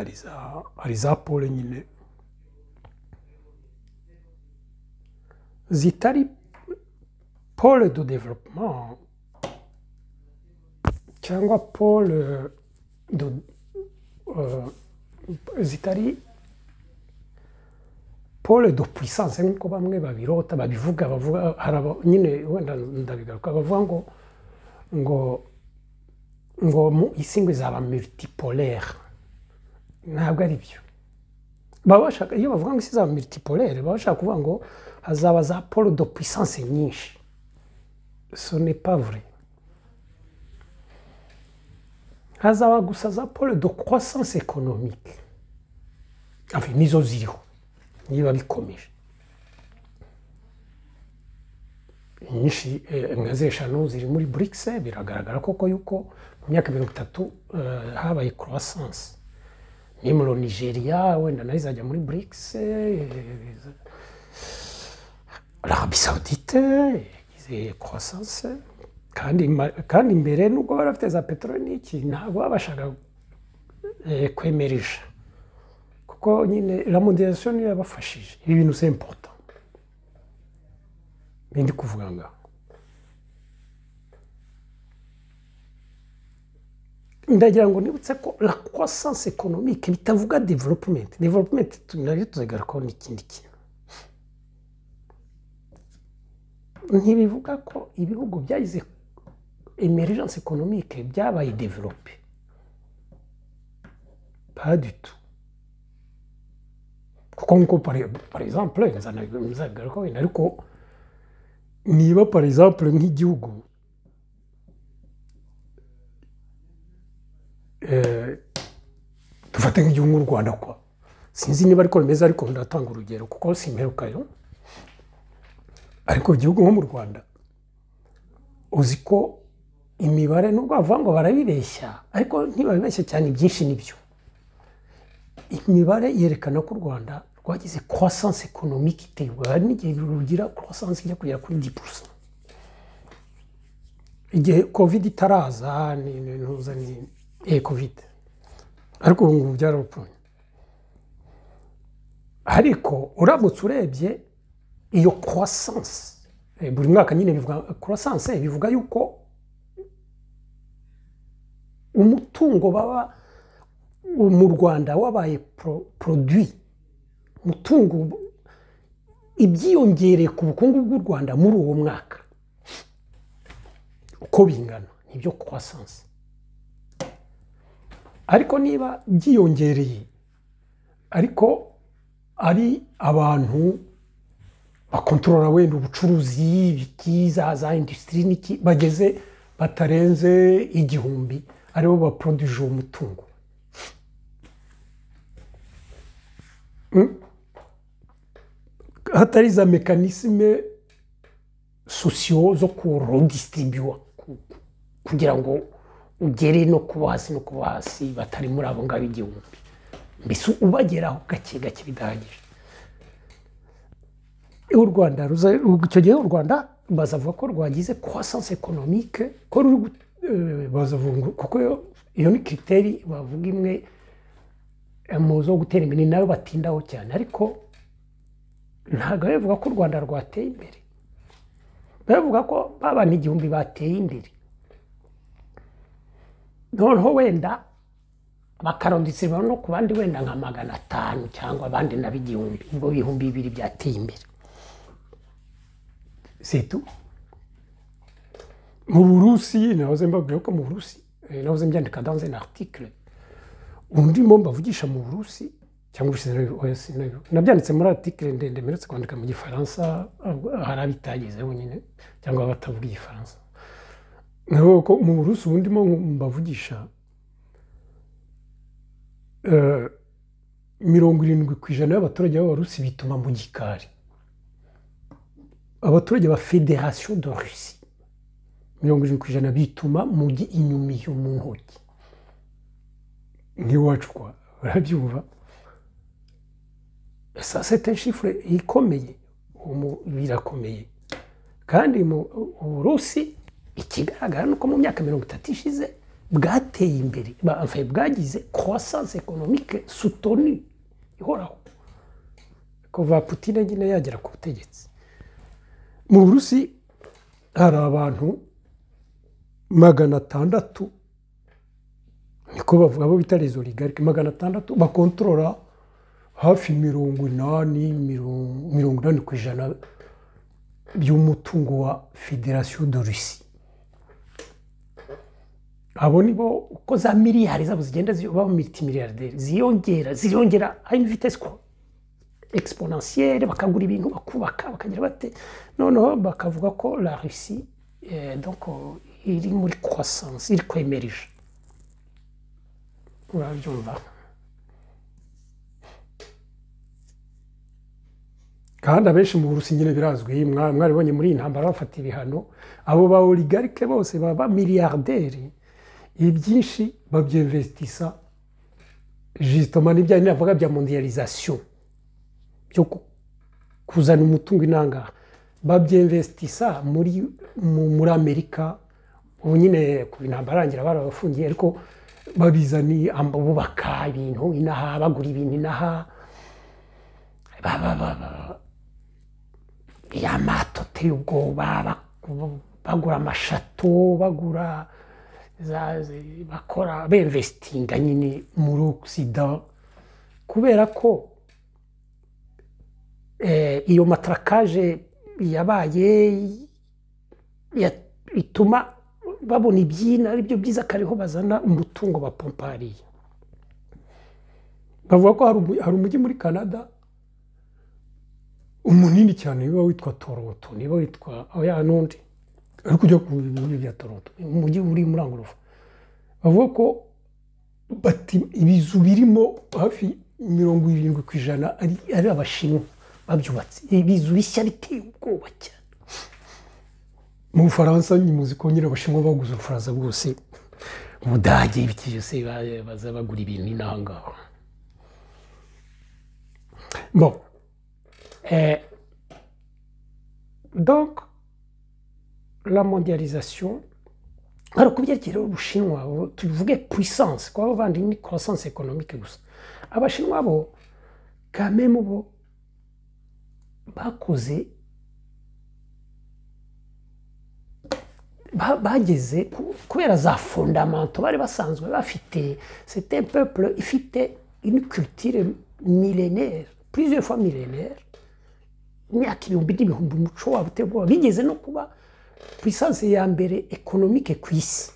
hari za pole nyine pole du développement, cyangwa paul euh, euh, zitari pole do puissance nkuko hein, bamwe babirota babivuga bavuga haraba nyine wenda ndabigaruka bavuga ngo ngo ngo mu isingwe za multipolaire ntabwo ari byo baba iyo bavuga ngo isi izaba multipolaire baba kuvuga ngo hazaba za pole do puissance nyinshi ce n'est pas vrai hazaba gusaza pole de croissance économique enfin nizo eh, ziriho niba bikomeje nyinshi nka zeshanu ziri muri BRICS biragaragara koko yuko mu myaka mirongo eh, habaye croissance nimero nigeria wenda nayo izajya muri burikise arabi saudite eh, croissance kandi mbere nubwo bari bafite za peteroli n'iki ntabwo babashaga eh, kwemerisha kuko nyine ramodiyasiyo niyo yabafashije ibi bintu se impoto bindi kuvuga ngaho ndagira ngo nibutse ko la croissance economique bitavuga development development nabyo tuzagara ko n'ikindi kintu ntibivuga ko ibihugu byagize emerigence economique byabaye develope pas kuko nk'uko e-, par exemple wenda ariko niba par exemple nk'igihugu dufate eh, nk'igihugu nk'u rwanda kwa sinzi niba ariko bimeze ariko ndatanga urugero kuko simperukayo ariko igihugu nko mu rwanda uzi ko imibare nubwo bavuga ngo barabibeshya ariko ntibabibeshya cyane ibyinshi nibyo imibare yerekana ko u rwanda rwagize croissance ekonomike iteye ubwoba hari n'igihe rugira croissance ijya kugera kuri dipurusa igihe covid itaraza ni ntuza ni eh covid ariko ubu ngubu byarapfuye ariko uramutse urebye iyo croissance eh, buri mwaka nyine bivuga croissance bivuga yuko umutungo baba mu rwanda wabaye poroduwi umutungo ibyiyongereye ku bukungu bw'u rwanda muri uwo mwaka uko bingana nibyo kwasanze ariko niba byiyongereye ariko ari abantu bakontorora wenda ubucuruzi bwiza za indusitiri n'iki bageze batarenze igihumbi aribo baproduje uwo mutungo hmm? hatari za mekanisime sosiyo zo kurodisitibiwa kugira ngo ugere no kuba hasi no kuba hasi batari muri abo ngabo igihumbi mbese ubageraho gake gake bidahagije e, u rwanda icyo gihe u rwanda bazavuga ko rwagize croissance ekonomike ko ruri Eh, bazavuga kuko iyo ni kiriteri bavuga imwe eh, muzo wo gutera imbere ni nayo batindaho cyane ariko ntabwo bavuga ko u rwanda rwateye imbere bavuga ko babana igihumbi bateye imbere noneho wenda bakaronditsirwa no ku bandi wenda nka magana atanu cyangwa abandi n'ab'igihumbi ngo ibihumbi bibiri byateye imbere tu Mouroussi, naozembabyuka Mouroussi, nahoze mbyandika eh, dans un article undi mo mbavugisha mu Burusi cyangwa ubushinzwe nabyanditse muri article ndende mperetse kwandika mu gifaransa hari abitagize nyine cyangwa abatavuga igifaransa nuko mu Burusi ubundi mo mbavugisha eh, mirongo irindwi ku ijana y'abaturage b'abarusi bituma mu gikari abaturage ba federation de russie mirongo irindwi ku ijana bituma mujyi inyumiye mu ntoki ntiwacukwa barabyumva sasete shifure ikomeye birakomeye kandi mu burusi ikigaragara ni uko mu myaka mirongo itatu ishize bwateye imbere bwagize croissance economique sutoni ihoraho kuva Putin nyine yagera ku butegetsi mu burusi hari abantu magana atandatu niko bavuga abo bita rezo rigarike magana atandatu bakontorora hafi mirongo inani mirongo inani ku ijana by'umutungo wa federasiyo do rusi abo ni bo uko za miliyari zabo zigenda ziba miti miliyari ziyongera ziyongera hari vitesi ko egisiponansiyeri bakagura ibintu bakubaka bakagira bate noneho bakavuga ko la rusi eh, iri ah, oh, oh, muri croissance iri kwemerije urabyumva kandi abenshi mu burusi nyine birazwi mwaribonye muri iyi ntambara bafata ibihano abo ba oligarike bose baba miliyarderi ibyinshi babyemvesitisa jisitoma n'ibyayi navuga bya mondiyarizasiyo byo kuzana umutungo inanga babyemvesitisa muri amerika ubu nyine ku intambara arangira barabafungiye ariko babizaniye bubaka ibintu inaha bagura ibintu inaha amato ateye ubwoba bagura amashato bagura bakora bemvesitinga nyine muri ogisida kubera ko eh, iyo matarakaje yabaye ituma babona ibyina ari byo byiza kariho bazana umutungo bapompa hariya bavuga ko hari umujyi muri canada umunini cyane niba witwa toronto niba witwa oya oh n'undi ariko ujya ku bihugu bya toronto umujyi uri muri angurufu bavuga ko bati ibizu birimo hafi mirongo irindwi ku ijana ari abashinwa babyubatse ibizu bishya biteye ubwoba cyane mu bufaransa muzi ko nyine abashinwa baguze ubufaransa bwose ubudage ibiki byose baza bagura ibintu inaha ngaho bon eh, donc la mondialisation alors kubyerekeye rero ubushinwa tuvuge puissance kwa bavandimwe ni croissance economique gusa abashinwa bo kamemu bo bakoze bageze kubera za fondamento bari basanzwe bafite sete pepure ifite inikirutire milenere puriziyo fo milenere imyaka ibihumbi n'ibihumbi umuco wabo utegura bigeze no kuba puissance ya mbere ekonomike ku isi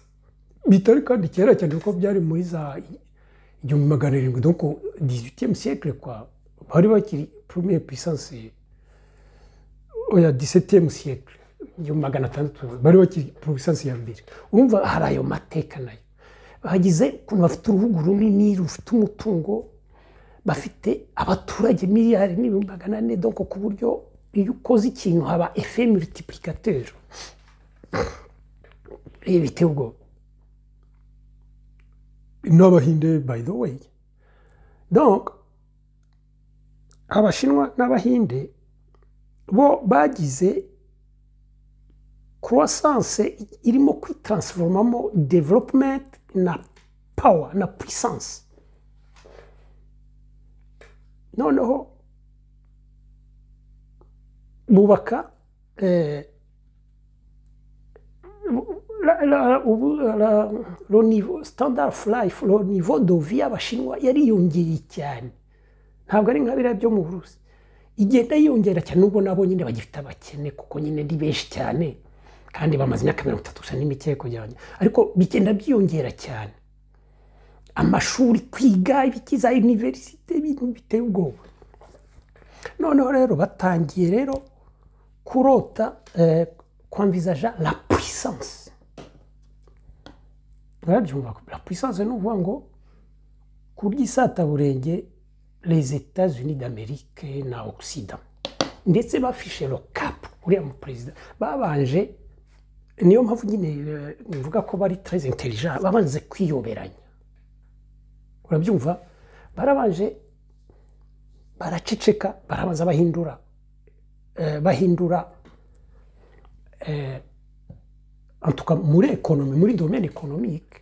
bitari kandi kera cyane kuko byari muri za igihumbi magana arindwi doko disitiyemu sekire kwa bari bakiri purimiye puissance ya disitiyemu sekire igihumbi magana atandatu bari bakiri porogisansi ya mbere urumva hari ayo mateka nayo bagize ukuntu bafite uruhugu runini rufite umutungo bafite abaturage miliyari n'ibihumbi magana ane doko ku buryo iyo ukoze ikintu haba efe miritipurikateri (clears throat) eh, biteye ubwoba n'abahinde bayi do weyi abashinwa n'abahinde bo bagize croissance irimo kwitransformamo development na power na puissance noneho bubaka eh, standard of life ro niveau dovi y'abashinwa yariyongeye cyane ntabwo ari nka biriya byo mu burusi igenda yiyongera cyane nubwo nabo nyine bagifite abakene kuko nyine ni benshi cyane kandi bamaze imyaka mirongo itatu gusa n'imikeya kujyanye ariko bigenda byiyongera cyane amashuri kwiga ibikiza za ibintu biteye ubwoba noneho rero batangiye rero kurota eh, kwamvizaja la puissance urabyumva la puissance ni ukuvuga ngo ku bw'isataburenge les etats unis d'amerique na ogisida ndetse bafishe lo kapu uriya mu perezida babanje niyo mpamvu nyine bivuga eh, ko bari tereze interija babanze kwiyoberanya urabyumva barabanje baraceceka barabanza eh, bahindura eh, bahindura muri ekonomi muri domene ekonomike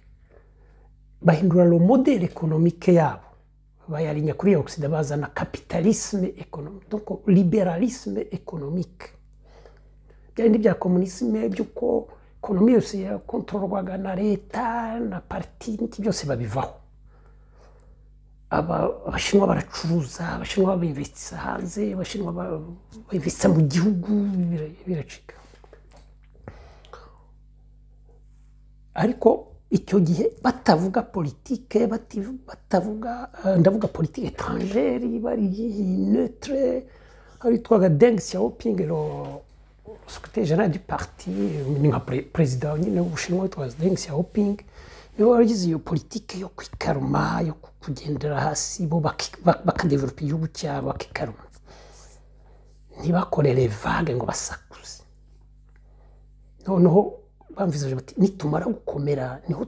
bahindura lo modere ekonomike yabo bayarinya kuri ogisida bazana kapitalisme ekonomike liberalisme ekonomike que ibya komunisime by'uko ekonomi yose yakontororwaga na leta na pariti n'iki byose babivaho abashinwa baracuruza abashinwa binvesitisa hanze abashinwa binvesitisa mu gihugu biracika ariko icyo gihe batavuga politike batavuga eh, ndavuga politike etajeri bari neutire hari twaga dengisi ya wopingero secrétaire-général du parti, presidente, o Bushinwa twazi Deng Xiaoping, nibo baragize não politiki yo kwikaruma yo kugendera não não bakadevelopa igihugu cyabo bakikaruma ntibakorere vage ngo basakuze não bamvizaje bati nitumara gukomera niho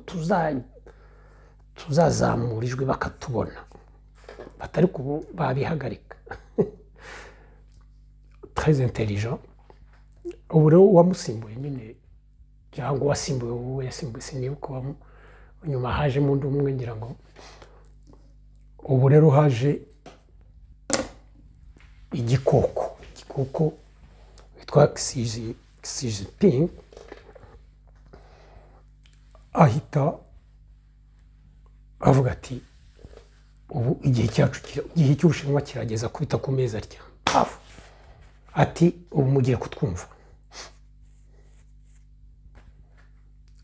tuzazamura ijwi bakatubona batari kubu babihagarika (laughs) très intelligent obulowamutsimbu nyine cyangwa uwasimbuwe wowe yasimbutse nibuka nyuma hajemo undi umwe ngira ngo ubu rero haje igikoko igikoko witwa kisijipingi ahita avuga ati ubu igihe cyacu igihe cy'ubushinwa kirageza kubita ku meza rya ati ubu mugiye kutwumva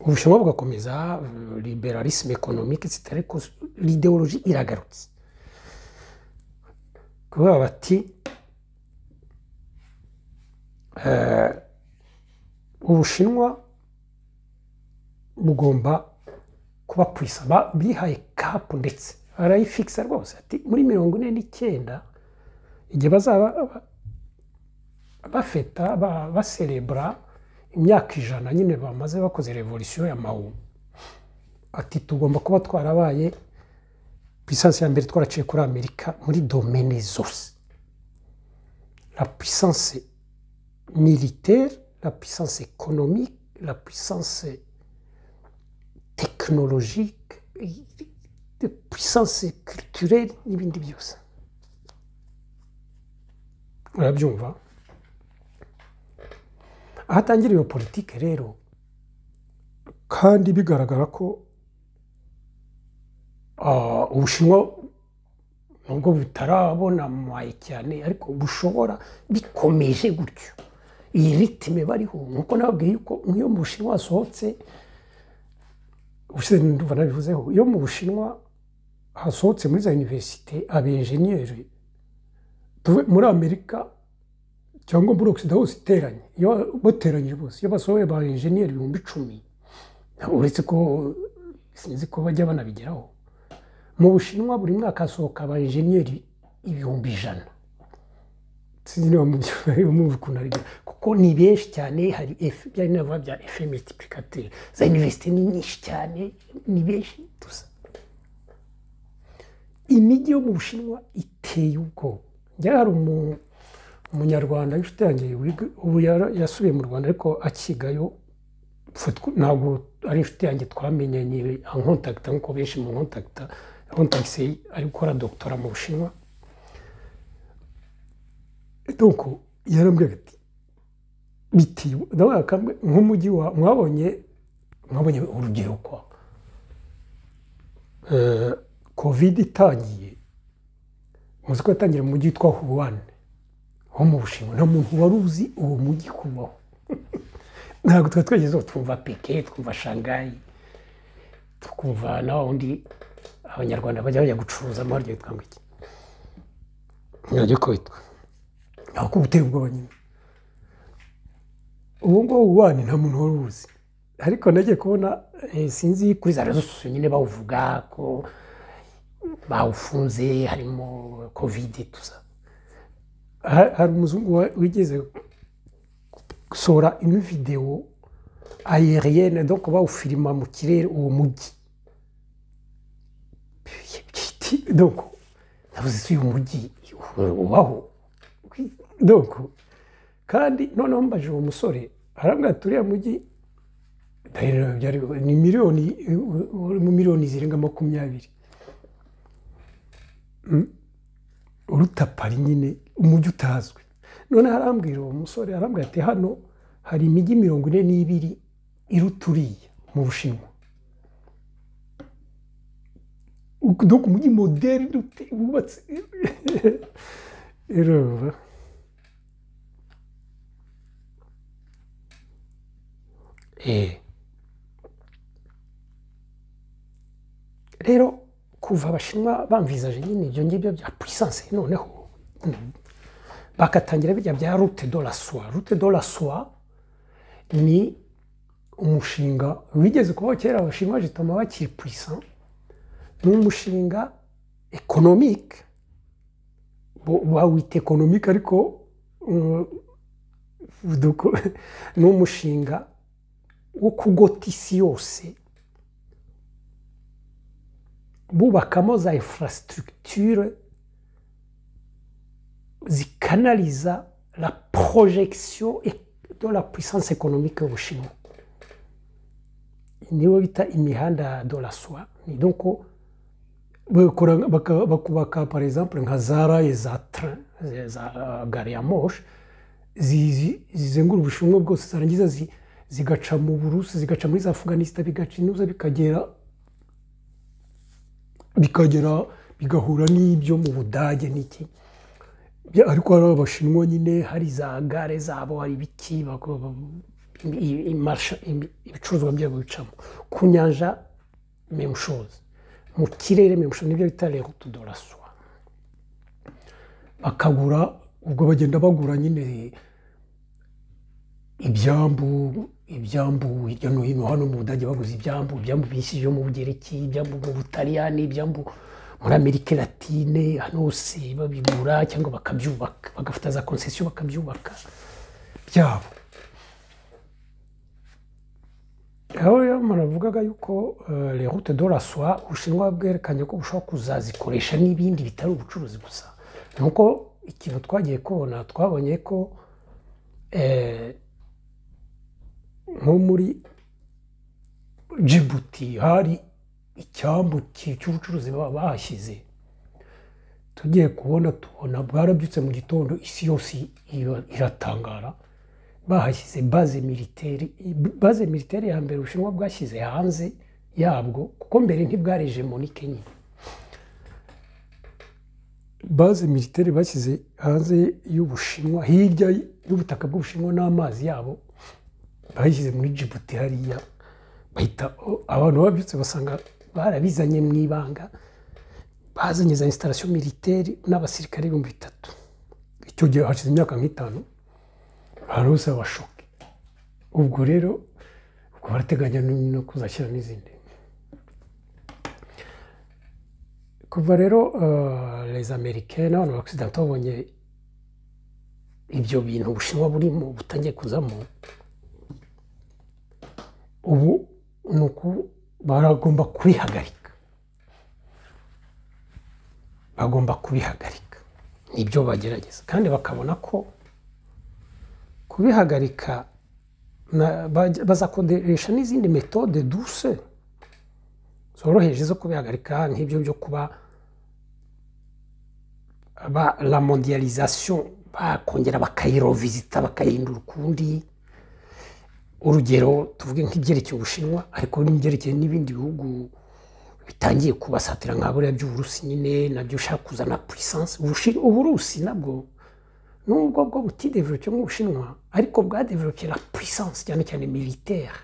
ubushinwa bugakomeza eh, liberalisme economique zitari ideologi iragarutse kubera bati eh, ubushinwa bugomba kuba purisa bihaye kapu ndetse barayifikisa rwose ati muri mirongo ine n'icyenda igihe bazaba bafeta baserebura imyaka ijana nyine bamaze bakoze revolisiyo ya mawu ati tugomba kuba twarabaye pisansi ya mbere twaraciye kuri amerika muri domene zose la puissance militaire la puissance économique la puissance technologique la puissance culturelle n'ibindi byose urabyumva ahatangira iyo politiki rero kandi bigaragara ko ah, ubushinwa nubwo butarabona amayi cyane ariko bushobora bikomeje gutyo iyi ritime bariho nkuko nababwiye yuko nk'iyo mu bushinwa hasohotse ubushize ndumva nabivuzeho iyo mu bushinwa hasohotse muri za univerisite abenjeniyeri muri amerika cyangwa burokisi hose iteranye bateranye bose iyo basohoye ba enjeniyeri ibihumbi icumi uretse ko sinzi ko bajya banabigeraho mu bushinwa buri mwaka hasohoka ba enjeniyeri ibihumbi ijana sinzi niba mubyo ukuntu ari kuko ni benshi cyane hari efe bya navuga bya efe mitipikateri za iniverisite ni nyinshi cyane ni benshi dusa imijyi yo mu bushinwa iteye ubwoba hari umuntu umunyarwanda inshuti yanjye ubu yasubiye mu rwanda ariko akigayo ntabwo ari inshuti yanjye twamenyanye ankontagita nk'uko benshi mu nkontagita kontagisi ari gukora dogitora mu bushinwa nuko yarambwira ati bitiwe nawe akambwe nk'umujyi wa mwabonye mwabonye urubyiruko kovide eh, itangiye muzi ko yatangira mu mujyi witwa huwane ho mu bushinwa nta muntu wari uzi uwo mujyi kubaho (laughs) ntabwo twari twagezeho twumva peke twumva shangayi tukumva na wundi abanyarwanda bajya bajya gucuruza amaryo yitwa ngo iki ntiyajya kwitwa aho kubutera ubwoba nyine ubu ngubu ububani nta muntu wari uzi ariko nagiye kubona eh, sinzi kuri za rezo sosiyo nyine bawuvuga ko bawufunze harimo kovide tuza hari umuzungu wigeze gusohora ino videwo ayeriyene do bawufirima mu kirere uwo mujyi doko nabuze si uyu mujyi ubaho doko kandi noneho mbaje uwo musore harambwira ati uriya mujyi ni miliyoni mu miliyoni zirenga makumyabiri hmm? uruta nyine umujyi utazwi none arambwira uwo musore harambwira ati hano hari imijyi mirongo ine n'ibiri iruturiye mu bushinwa dore umujyi moderi wubatse eh. rero kuva abashinwa bamvizaje nyine ibyo ngibyo bya purisanse noneho bagatangira bijya bya rute do la sowa rute do la sowa ni umushinga wigeze kubaho kera abashinwa jitoma bakiri purisa ni umushinga ekonomike bawita ekonomike ariko uh, (laughs) ni umushinga wo kugota isi yose bubakamo za infrastructure zikanaliza la projection e de la puissance économique au Chinois nibo bita imihanda ya doraswa ni donko bakubaka par exemple nka zaraye za train za uh, gari ya moshi zizengura ubushinwa bwose zarangiza zigaca mu burusi zigaca muri za afganistan bigaca bikagera bikagera bigahura n'ibyo mu budage n'iki ariko hari abashinwa nyine hari za gare zabo hari ibiti ibicuruzwa byabo bicamo ku nyanja memushozi mu kirere memushozi nibyo bita rerutudoraswa bakagura ubwo bagenda bagura nyine ibyambu ibyambu hirya no hino hano mu budage baguze ibyambu ibyambu bisi mu bugereki ibyambu mu butaliyani ibyambu muri amerika latine hano hose babigura cyangwa bakabyubaka bagafata za konsesiyo bakabyubaka byabo aho rero muravugaga yuko rehute doraswa ubushinwa bwerekanye ko bushobora kuzazikoresha n'ibindi bitari ubucuruzi gusa nuko ikintu twagiye kubona twabonye ko eh, nko muri jibuti hari icyambu cy'ubucuruzi bahashyize tugiye kubona tubona bwarabyutse mu gitondo isi yose iratangara bahashyize baze militeri baze militeri ya mbere ubushinwa bwashyize hanze yabwo kuko mbere ntibwareje muri kenya baze militeri bashyize hanze y'ubushinwa hirya y'ubutaka bw'ubushinwa n'amazi yabo bayishyize muri jibuti hariya bahita abantu babyutse basanga barabizanye mu ibanga bazanye za insitasiyo militeri n'abasirikare ibihumbi bitatu icyo gihe hashize imyaka nk'itanu hari usaba shoke ubwo rero ubwo barateganya no kuzashyira n'izindi kuva rero reza eh, amerike n'abantu bakisidanta babonye ibyo bintu ubushinwa burimo butangiye kuzamo ubu ni uku baragomba kubihagarika bagomba kubihagarika nibyo bagerageza kandi bakabona ko kubihagarika bazakoresha n'izindi metode duse zoroheje zo kubihagarika nk'ibyo byo kuba la mondialization bakongera bakayirovisita bakayihindura ukundi urugero tuvuge nk'ibyerekeye ubushinwa ariko n'ibyerekeye n'ibindi bihugu bitangiye kubasatira nka buriya by'uburusi nyine nabyo ushaka kuzana puissance uburusi nabwo nubwo bwo butidevelope nk'ubushinwa ariko bwadevelopera puissance cyane cyane militaire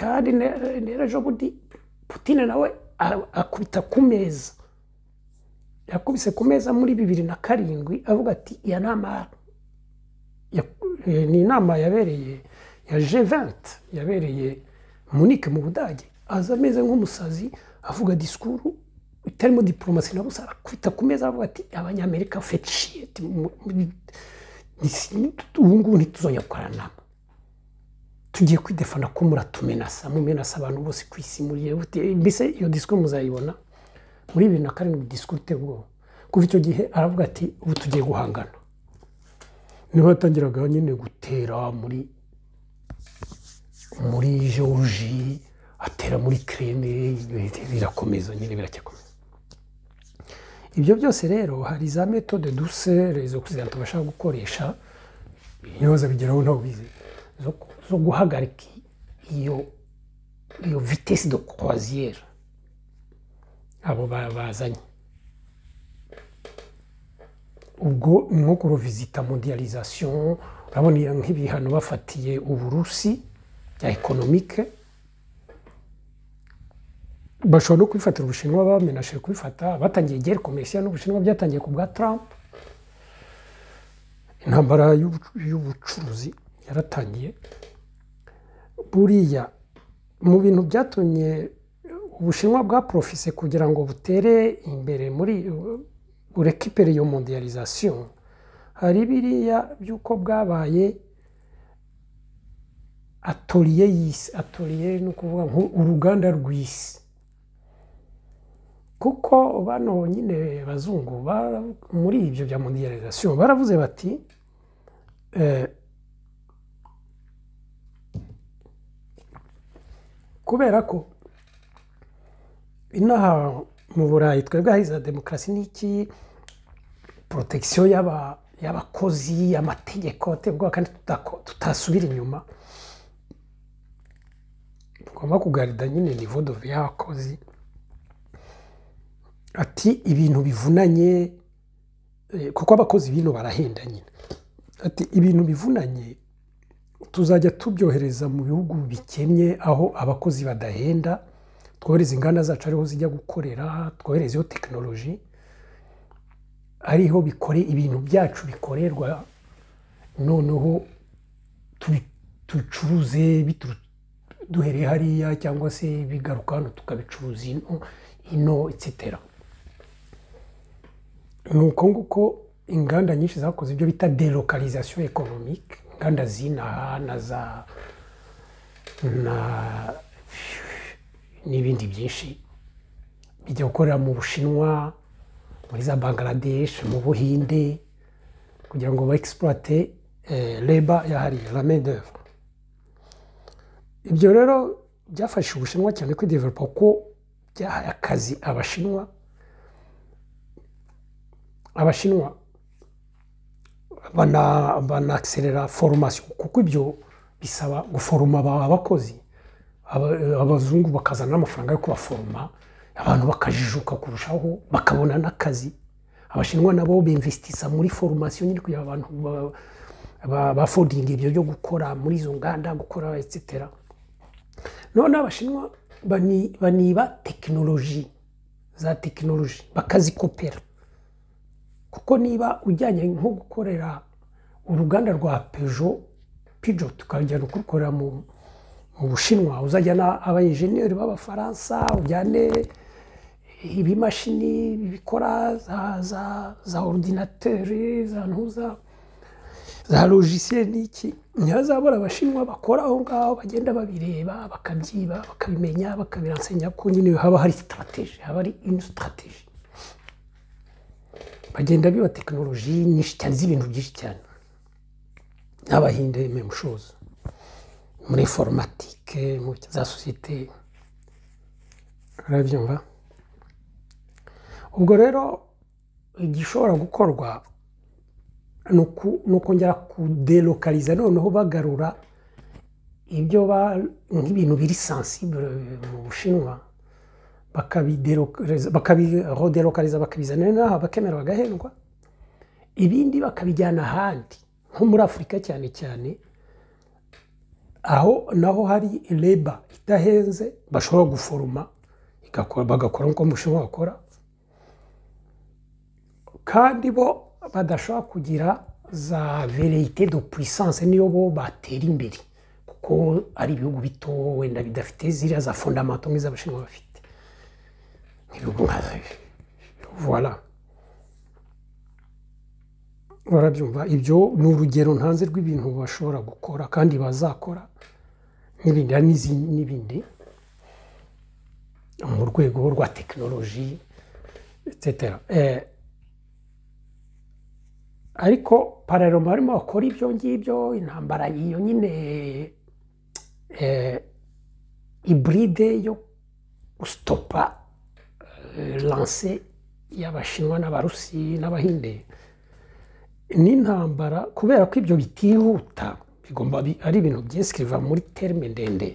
kandi rero ejo bundi putine nawe akubita ku meza yakubise ku meza muri bibiri na karindwi avuga ati iya ni amara Eh, ni inama yabereye ya jeventi yabereye munike mu budage aza ameze nk'umusazi avuga disikuru itarimo diporomasi na busa arakubita ku meza aravuga ati abanyamerika fetishiyeti ubu ngubu ntituzongera gukora nama tugiye kwidefana ko muratumenasa mumenasa abantu bose ku isi eh, mbese iyo disikuru muzayibona muri bibiri na karindwi disikuru iteye kuva icyo gihe aravuga ati ubu tugiye guhangana niho yatangiragaho nyine gutera muri muri georgi atera muri kerene birakomeza nyine biracyakomeza ibyo byose rero hari za metode que zo kuziranta bashaka gukoresha ibibazo bigeraho ntawe ubizi zo guhagarika iyo iyo vitesi do croisière abo bazanye ubwo inkokuru visita modiyalizasiyo urabona nk'ibihano bafatiye uburusi bya ekonomike bashobora no kwifatira ubushinwa bamenashe kubifata batangiye gere komisiyo n'ubushinwa byatangiye ku bwa Trump intambara y'ubucuruzi yaratangiye buriya mu bintu byatumye ubushinwa bwa porofise kugira ngo butere imbere muri urekipere iyo mondializasiyo hari biriya by'uko bwabaye atoriye y'isi atoriye ni ukuvuga uruganda rw'isi kuko bano nyine bazungu muri ibyo bya mondializasiyo baravuze bati eh, kubera ko inaha mu burayi twebwe ahiza demokarasi ni iki porotegisiyo y'abakozi amategeko ategwa kandi tutasubira inyuma tugomba kugarida nyine nivo dove y'abakozi ati ibintu bivunanye eh, kuko abakozi bino barahenda nyine ati ibintu bivunanye tuzajya tubyohereza mu bihugu bikennye aho abakozi badahenda twohereza inganda zacu ariho zijya gukorera twohereza iyo tekinoloji ariho bikore ibintu byacu bikorerwa noneho tubicuruze duhereye hariya cyangwa se bigaruka hano tukabicuruza ino ino etsetera ni uko nguko inganda nyinshi zakoze ibyo bita delokalizasiyo ekonomike inganda z'inaha na za na n'ibindi byinshi bijya gukorera mu bushinwa muri za bangaradeshi mu buhinde kugira ngo ba egisipurate eh, reba yahariye ramedeve ibyo rero byafashe ubushinwa cyane kwideveropa ko byahaye akazi abashinwa abashinwa banakiserera foromasiyo kuko ibyo bisaba guforoma abakozi abazungu bakazana n'amafaranga yo kubaforoma abantu bakajijuka kurushaho bakabona n'akazi abashinwa nabo bimvesitisa muri foromasiyo nyine kugira abantu bafodinga ibyo byo gukora muri izo nganda gukora etsetera none abashinwa baniba tekinoloji za tekinoloji bakazikopera kuko niba ujyanye nko gukorera uruganda rwa pejo pijo tukajya kurukorera mu Ubushinwa uzajyana abayinjeniyeri b'abafaransa ujyane ibimashini bikora za orudinateri za ntuza za logisiyeri n'iki ntihazabura abashinwa bakora aho ngaho bagenda babireba bakabyiba bakabimenya bakabiransenya ko nyine haba hari sitarategi haba hari ini bagenda biba tekinoloji nyinshi cyane z'ibintu byinshi cyane n'abahinde mushoza muri foromatike muri za sosiyete urabyumva ubwo rero igishobora gukorwa ni ukongera kudelokariza noneho bagarura ibyo nk'ibintu biri sansibure mu bushinwa bakabirodelokariza bakabizanira n'aha bakemera bagahendwa ibindi bakabijyana ahandi nko muri afurika cyane cyane aho naho hari reba idahenze bashobora guforoma bagakora nk'uko mushobora gukora kandi bo badashobora kugira za verite do puissance niyo bo batera imbere kuko ari ibihugu bito wenda bidafite ziriya za fondamato nk'iz'abashinwa bafite nk'ibihugu nka voilà barabyumva ibyo ni urugero ntanze rw'ibintu bashobora gukora kandi bazakora n'ibindi n'ibindi mu rwego rwa tekinoloji etsetera eh, ariko paralelo barimo bakora ibyo ngibyo intambara iyo nyine iburide eh, yo gusitopa eh, lanse y'abashinwa n'abarusi n'abahinde n'intambara kubera ko ibyo bitihuta bigomba ari ibintu by'insiriva muri terime ndende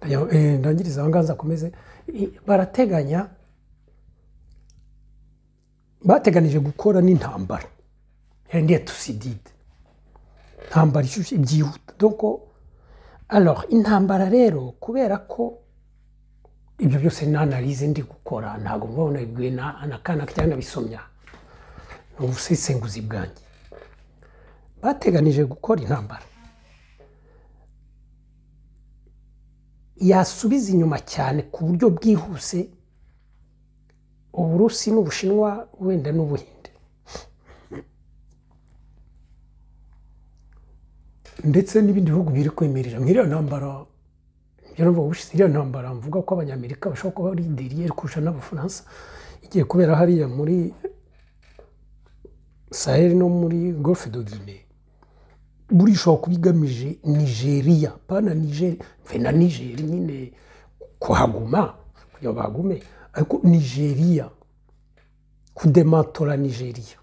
eh, ndangiriza aho ngaho nzakomeze barateganya bateganije gukora n'intambara hendiye tusidide intambara ishyushye byihuta doko alors intambara rero kubera ko ibyo byose ni analize ndi gukora ntabwo mbona na akana cyangwa bisomya ubusesenguzi bwanjye bateganije gukora intambara yasubiza inyuma cyane ku buryo bwihuse uburusi n'ubushinwa wenda n'ubuhinde ndetse n'ibindi bihugu biri kwemerera nk'iriya ntambara iriya ntambara mvuga ko abanyamerika bashobora kuba lideriye kurusha n'abafaransa igiye kubera hariya muri sahel no muri golfe dodine buriya ishobora kuba igamije nigeria pana nigeria na nigeri nyine kuhaguma kugira ngo bahagume ariko nigeria kudematora nigeria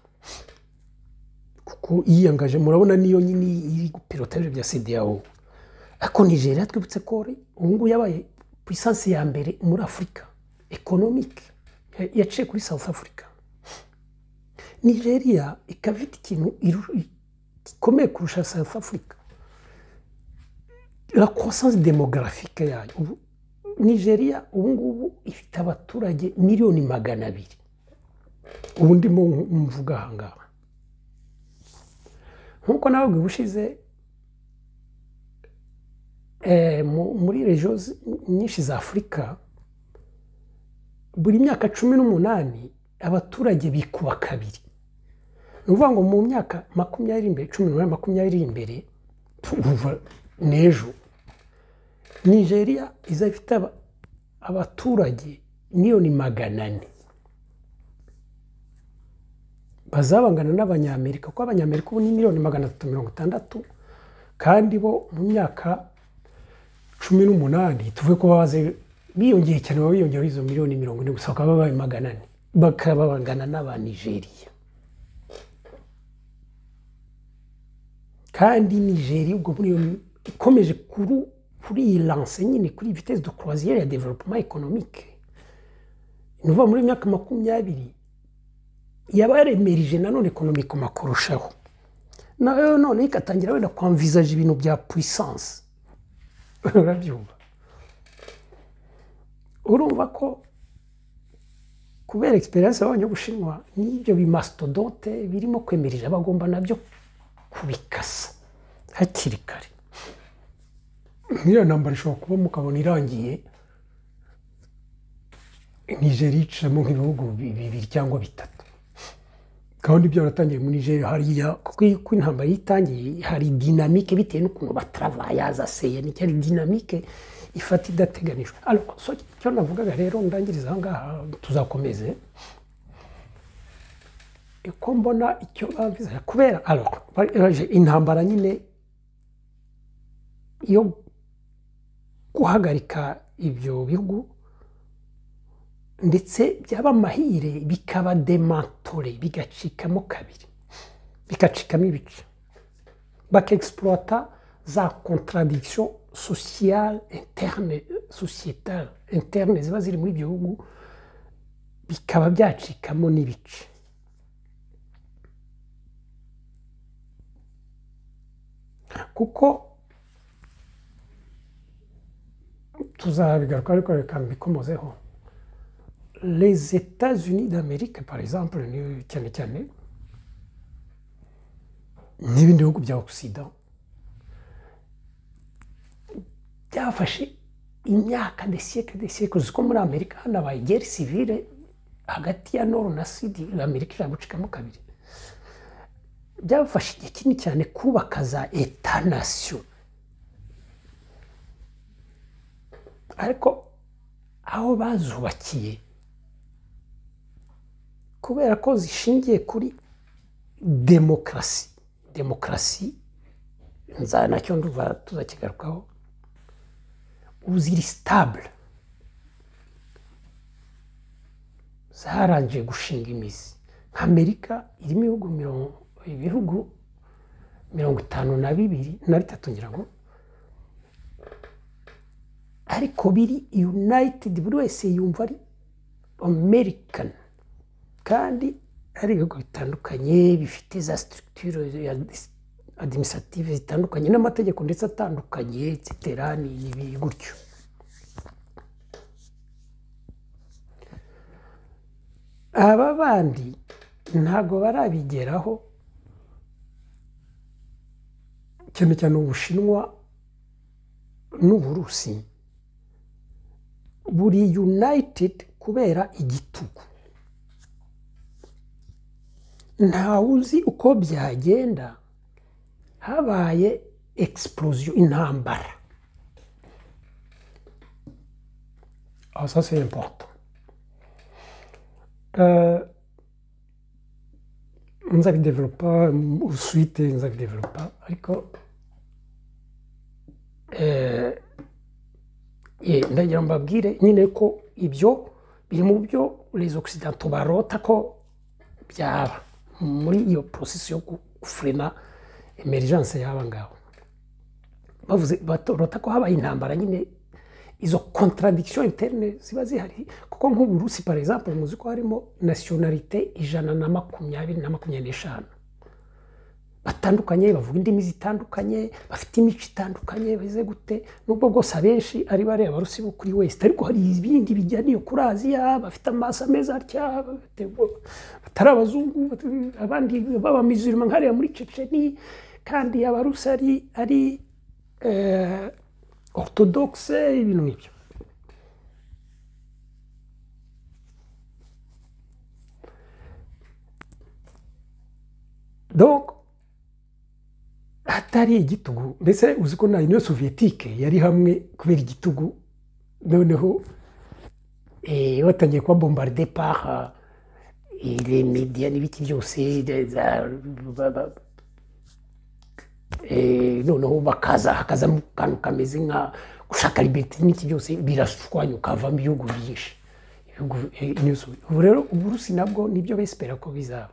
kuko yiyangaje murabona niyo nyine iri pilotaje bya cdao ariko nigeria twibutse ko ubu ngubu yabaye puissance ya mbere muri afurika economic yaciye kuri south africa nigeria ikaba ifite ikintu gikomeye kurusha south africa la croissance yayo nigeria ubu ifite abaturage miliyoni magana abiri ubundi ndimo mvuga aha nk'uko nawe ubushize eh, muri rejo nyinshi za afurika buri myaka cumi n'umunani abaturage bikuba kabiri ni ukuvuga ngo mu myaka makumyabiri imbere cumi n'umunani makumyabiri imbere tuvuga n'ejo nigeria izafite abaturage miliyoni magana ane bazabangana n'abanyamerika kuko abanyamerika ubu ni miliyoni magana atatu mirongo itandatu kandi bo mu myaka cumi n'umunani tuvuge ko babaze biyongeye cyane baba biyongeraho izo miliyoni mirongo ine gusa bakaba babaye magana ane bakaba bangana n'abanigeriya kandi nigeria ubwo muri iyo ikomeje kuri iyi lanse nyine kuri vitesi de croisiere ya developement economique ni muri imyaka makumyabiri yabaremerije nanone ekonomikoma kurushaho nayo none ikatangira wenda kwamvizaje ibintu bya puissance (laughs) urabyumva urumva ko kubera egisperiyanse babonye ubushinwa n'ibyo bimastodonte birimo kwemerera abagomba nabyo kubikasa hakiri kare nk'iyo nambara ishobora kuba mukabona irangiye nijeri yicamo nk'ibihugu bibiri cyangwa bitatu gahunda ibyo baratangiye muri nijeri hariya kuko intambara yitangiye hari dinamike bitewe n'ukuntu bataravayaza seye nicyo ari dinamike ifata idateganijwe icyo navugaga rero ndangiriza aha ngaha tuzakomeze uko mbona icyo bavuze kubera euh, intambara nyine yo guhagarika ibyo bigo ndetse byaba amahire bikaba demantore bigacikamo kabiri bigacikamo ibice bakexploita za contradiction sociale interne sociétale interne ziba ziri muri ibyo bihugu bikaba byacikamo n'ibice kuko tuzabigaruka ariko reka mbikomozeho les États-Unis d'Amérique par exemple ni cyane cyane n'ibindi bihugu bya Occident byafashe imyaka desiyeke desiyeke uzi ko muri amerika hanabaye geri sivire hagati ya noro na sidi amerika ijana gucikamo kabiri byabafashe igihe kinini cyane kubaka za etanasiyo ariko aho bazubakiye kubera ko zishingiye kuri demokarasi demokarasi nacyo nduba tuzakigarukaho uziri ziri sitabure zarangiye gushinga imizi amerika irimo ibihugu mirongo ibihugu mirongo itanu na bibiri na bitatu ngira ngo ariko biri yunayitedi buri wese yumva ari amerikani kandi ari ibihugu bitandukanye bifite za sitirikitiro ya adimisativu zitandukanye n'amategeko ndetse atandukanye ziterani ibi gutyo aba bandi ntabwo barabigeraho cyane cyane ubushinwa n'uburusi buri united kubera igitugu ntawe uzi uko byagenda habaye egisiporoziyo intambara ah, ça c'est important nza bidevelopa uswite nza ariko Eh, eh, ndagira ngo mbabwire nyine ko ibyo biri mu byo rezo okisidante barota ko byaba muri iyo porosesi yo gufurina emerijanse y'aba ngaba bavuze barota ko habaye intambara nyine izo kontaradikisiyo interne ziba zihari kuko nk'uburusi pari egisampu muzi ko harimo nasiyonarite ijana na makumyabiri na makumyabiri n'eshanu batandukanye bavuga indimi zitandukanye bafite imico itandukanye bize gute nubwo bwose abenshi ari bareba bo kuri wese ariko hari ibindi bijyaniye kuri aziya bafite amaso ameza atya batari abazungu abandi babamizirima nk'ariya muri ceceni kandi abarusi ari ari eh, orutodogise ibintu nk'ibyo donc hatari igitugu mbese uzi ko na uniyo yari hamwe kubera igitugu noneho eh, batangiye kuba bombarde par imidiya eh, n'ibiki byose eh, noneho bakaza hakazamo akantu kameze nka gushaka liberite n'iki byose birashwanyuka havamo ibihugu byinshi ubu rero uburusi nabwo nibyo besipera ko bizaba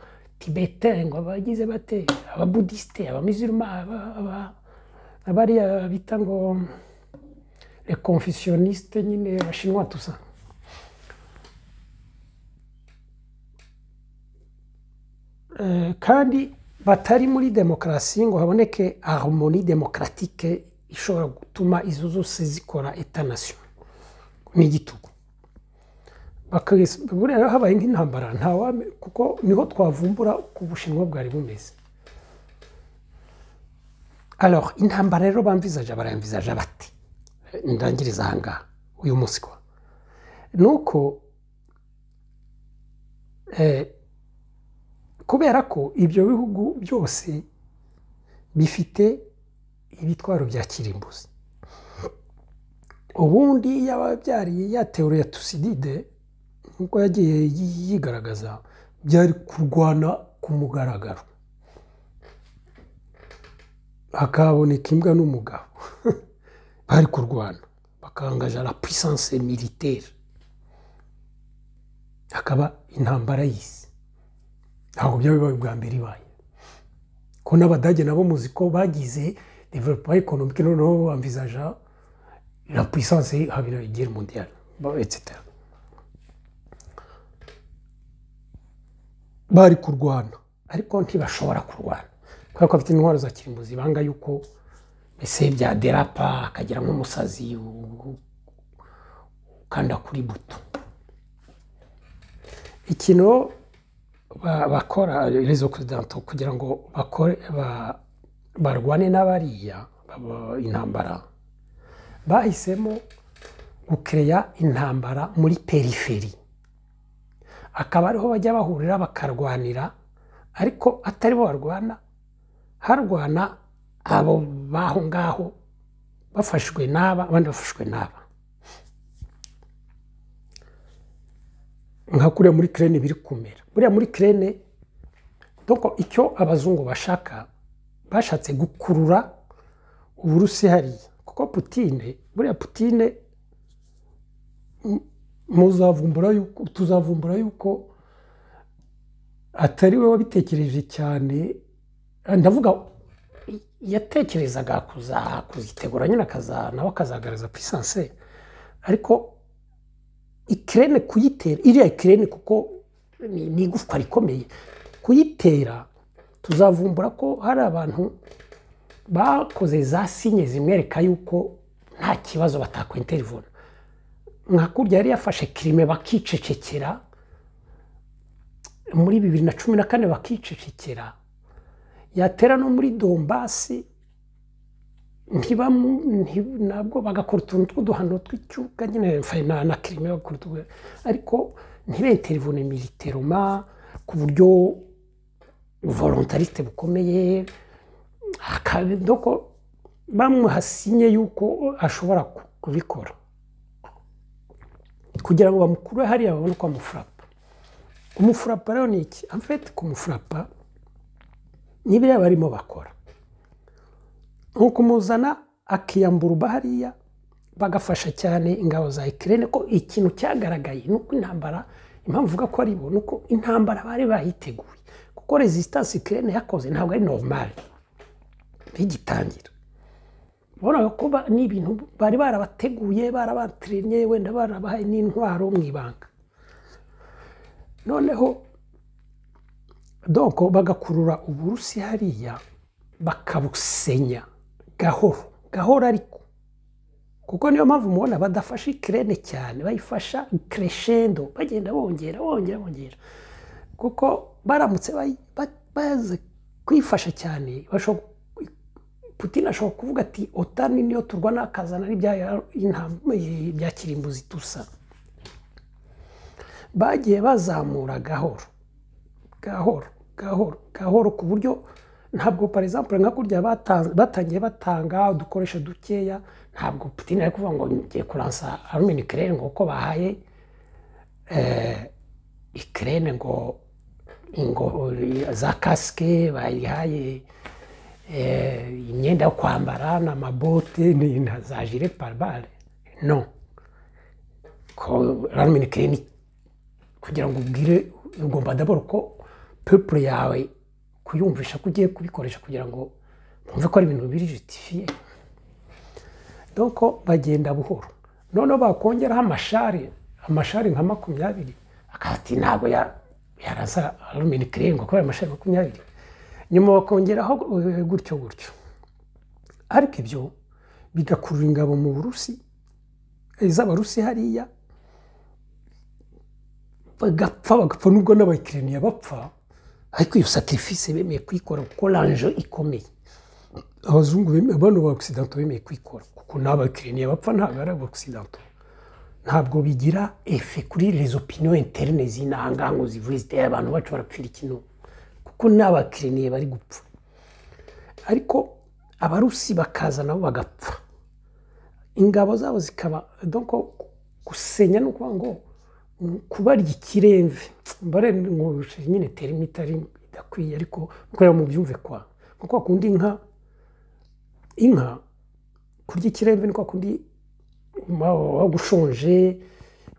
tibetani ngo abagize bate ababudisite abamiziruma abariya bita ngo reconfessionisite nyine abashinwa tusa kandi batari muri demokarasi ngo haboneke harmoni demokaratike ishobora gutuma izo zose zikora etanasiyo n'igitugu buriya rero habaye nk'intambara ntawame kuko niho twavumbura ku bushinwa bwari bumeze alors intambara rero bamvizaje baramvizaje bati ndangiriza ahangaha uyu munsi kwa ni uko eh, kubera ko ibyo bihugu byose bifite ibitwaro bya kirimbuzi ubundi yaba yabyariye ya tusidide kuko yagiye yigaragaza byari kurwana ku mugaragaro hakaboneka imbwa n'umugabo (laughs) bari kurwana bakangaja la puissance militaire hakaba intambara y'isi ntabwo byaba bibaye bwa mbere ibaye ko n'abadage nabo muzi ko bagize developpement économique noneho bamvizaja la puissance habira igere mondiale etc bari kurwana ariko ntibashobora kurwana kubera ko bafite intwaro za kirimbuzi ibanga yuko mbese byaderapa akagira nk'umusazi ukanda kuri buto ikintu bakora rezo kuzidanto kugira ngo barwane n'abariya intambara bahisemo gukereya intambara muri periferi akaba ariho bajya bahurira bakarwanira ariko atari bo barwana harwana abo baho ngaho bafashwe n'aba abandi bafashwe n'aba nka kuriya muri kerene biri kumera buriya muri doko icyo abazungu bashaka bashatse gukurura uburusi hariya kuko putine buriya putine muzavumbura yuko tuzavumbura yuko atari we wabitekereje cyane ndavuga yatekerezaga kuza kuzitegura nyine nawe akazagaragaza pisanse ariko ikirere kuyitera iriya ikirere kuko ni igufwa rikomeye kuyitera tuzavumbura ko hari abantu bakoze za sinye zimwereka yuko nta kibazo batakwinterivura nka kurya yari yafashe kirime bakicecekera muri bibiri na cumi na kane bakicecekera yatera no muri dombasi ntabwo bagakora utuntu tw'uduhano tw'icyuka nyine na kirime bagakora utuntu ariko ntibenterivune militeroma ku buryo volontariste bukomeye doko bamuhasinye yuko ashobora kubikora kugira ngo bamukure hariya babone uko bamufurapa umufurapa rero ni iki amfete kumufurapa ni barimo bakora ni ukumuzana akiyambura hariya bagafasha cyane ingabo za ikirere ko ikintu cyagaragaye ni uko intambara impamvu uvuga ko ari bo ni uko intambara bari bayiteguye kuko resisitansi ikirere yakoze ntabwo ari normal bigitangira wabonaga ko ni ibintu bari barabateguye barabatiranye wenda barabahaye n'intwaro mu ibanga noneho doko bagakurura uburusi hariya bakabusenya gahoro gahoro ariko kuko niyo mpamvu mubona badafashe ikirene cyane bayifasha kereshendo bagenda bongera bongera bongera kuko baramutse baze kwifasha cyane bashobora putin ashobora kuvuga ati otani niyo turwana akazana n'ibya kirimbuzi dusa bagiye bazamura gahoro gahoro gahoro gahoro ku buryo ntabwo esample nka kurya batangiye batanga udukoresho dukeya ntabwo putin ari kuvuga ngo ngiye kuransa arumeni kerere ngo uko bahaye ikirere eh, ngo za kasike bayihaye Eh, imyenda yo kwambara ni amabote na za jire parabare no ramen kireni kugira ngo ubwire ugomba ndabona ko pepure yawe kuyumvisha ko ugiye kubikoresha kugira ngo bumve ko ari ibintu biri jutifiye doko bagenda buhoro noneho bakongeraho amashari amashari nka makumyabiri akati ntabwo yaraza ramen ngo kubera amashari makumyabiri nyuma bakongeraho eh, gutyo gutyo ariko ibyo bigakurura ingabo mu burusi iz'abarusi eh, hariya bagapfa bagapfa nubwo n'abakiriya bapfa ariko iyo satirifisi bemeye kuyikora kuko ranje ikomeye abazungu bano ba ogisidante bemeye kuyikora kuko n'abakiriya bapfa ntabwo ari abakisidanto ntabwo bigira efe kuri rezo pino interineti z'inahangaha ngo zivuye ziteye abantu bacu barapfira ikinubu ko n'abakiriniye bari gupfa ariko abarusi bakaza nabo bagapfa ingabo zabo zikaba gusenya ni ukuvuga ngo kubarya ikiremve mbare ngurushe nyine tera imitari idakwiye ariko nkuko mu byumve kwa nkuko wakunda inka inka kurya ikiremve niko kundi waba ushonje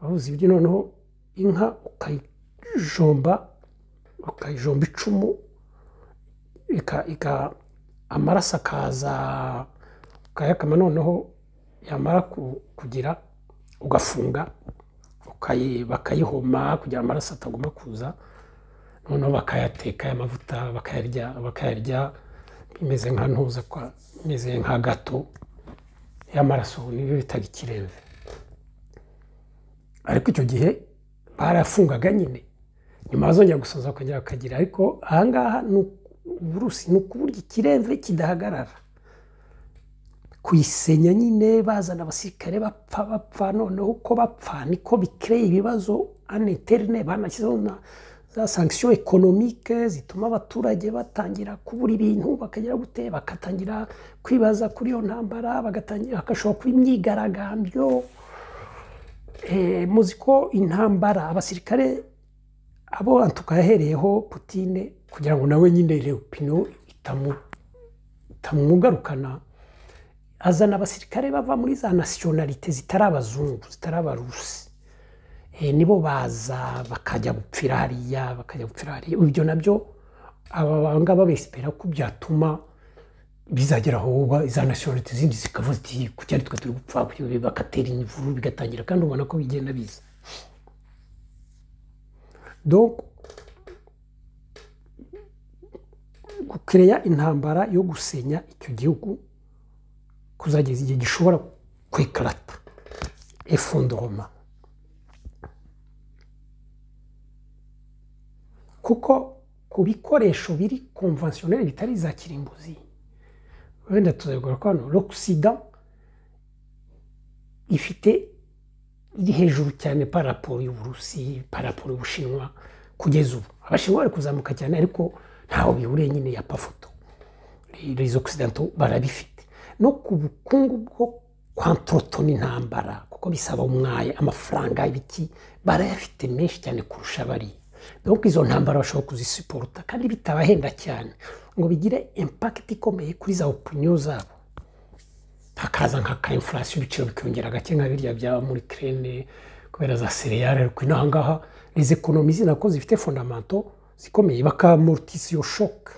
wabuze ibyo noneho inka ukayijomba rukayijomba icumu amaraso akaza ukayakama noneho yamara kugira ugafunga bakayihoma kugira ngo amaraso ataguma kuza noneho bakayateka aya mavuta bakayarya bimeze nka ntuza kwa bimeze nka gato y'amaraso nibyo bitaga ikirenze ariko icyo gihe barafungaga nyine nyuma hazongera gusoza akongera akagira ariko ahangaha ni uburusi ni ukuburyo ikiremve kidahagarara kuyisenya nyine bazana abasirikare bapfa bapfa noneho uko bapfa niko bikireye ibibazo aneterine banashyizeho na za sankisiyo ekonomike zituma abaturage batangira kubura ibintu bakagira gute bakatangira kwibaza kuri iyo ntambara bagatangira bagashobora kuba imyigaragambyo eh, muzi ko intambara abasirikare abo tukayahereyeho putine kugira ngo nawe nyine repino itamwugarukana azana abasirikare bava muri za nasiyonalite zitari abazungu zitari abarusi eh, nibo baza bakajya gupfira hariya bakajya gupfira hariya ibyo nabyo aba ngaba besipera ko byatuma bizageraho za iza zindi zikavuza iti kuki ari twe turi gupfa bagatera imvuru bigatangira kandi ubona ko bigenda biza donc gukereya intambara yo gusenya icyo gihugu kuzageza igihe gishobora kwikarata efundoroma kuko ku bikoresho biri komvansiyoneri bitari za kirimbuzi wenda tuzagura ko hano l'occident ifite iri hejuru cyane paraporo y'uburusi paraporo y'ubushinwa kugeza ubu abashinwa bari kuzamuka cyane ariko ntaho bihuriye nyine ya pafoto rezo occidental barabifite no ku bukungu bwo kwantorotona intambara kuko bisaba umwaye amafaranga ibiki barayafite menshi cyane kurusha bariya dore izo ntambara bashobora kuzisiporuta kandi bitabahenda cyane ngo bigire impakiti ikomeye kuri za opiniyo zabo hakaza nk'aka infurasiyo ibiciro bikiyongera gake nka birya bya muri kerene kubera za seriyare kwino aha ngaha izi ekonomi zinako zifite fondamento zikomeye bakamorutisiyo shoke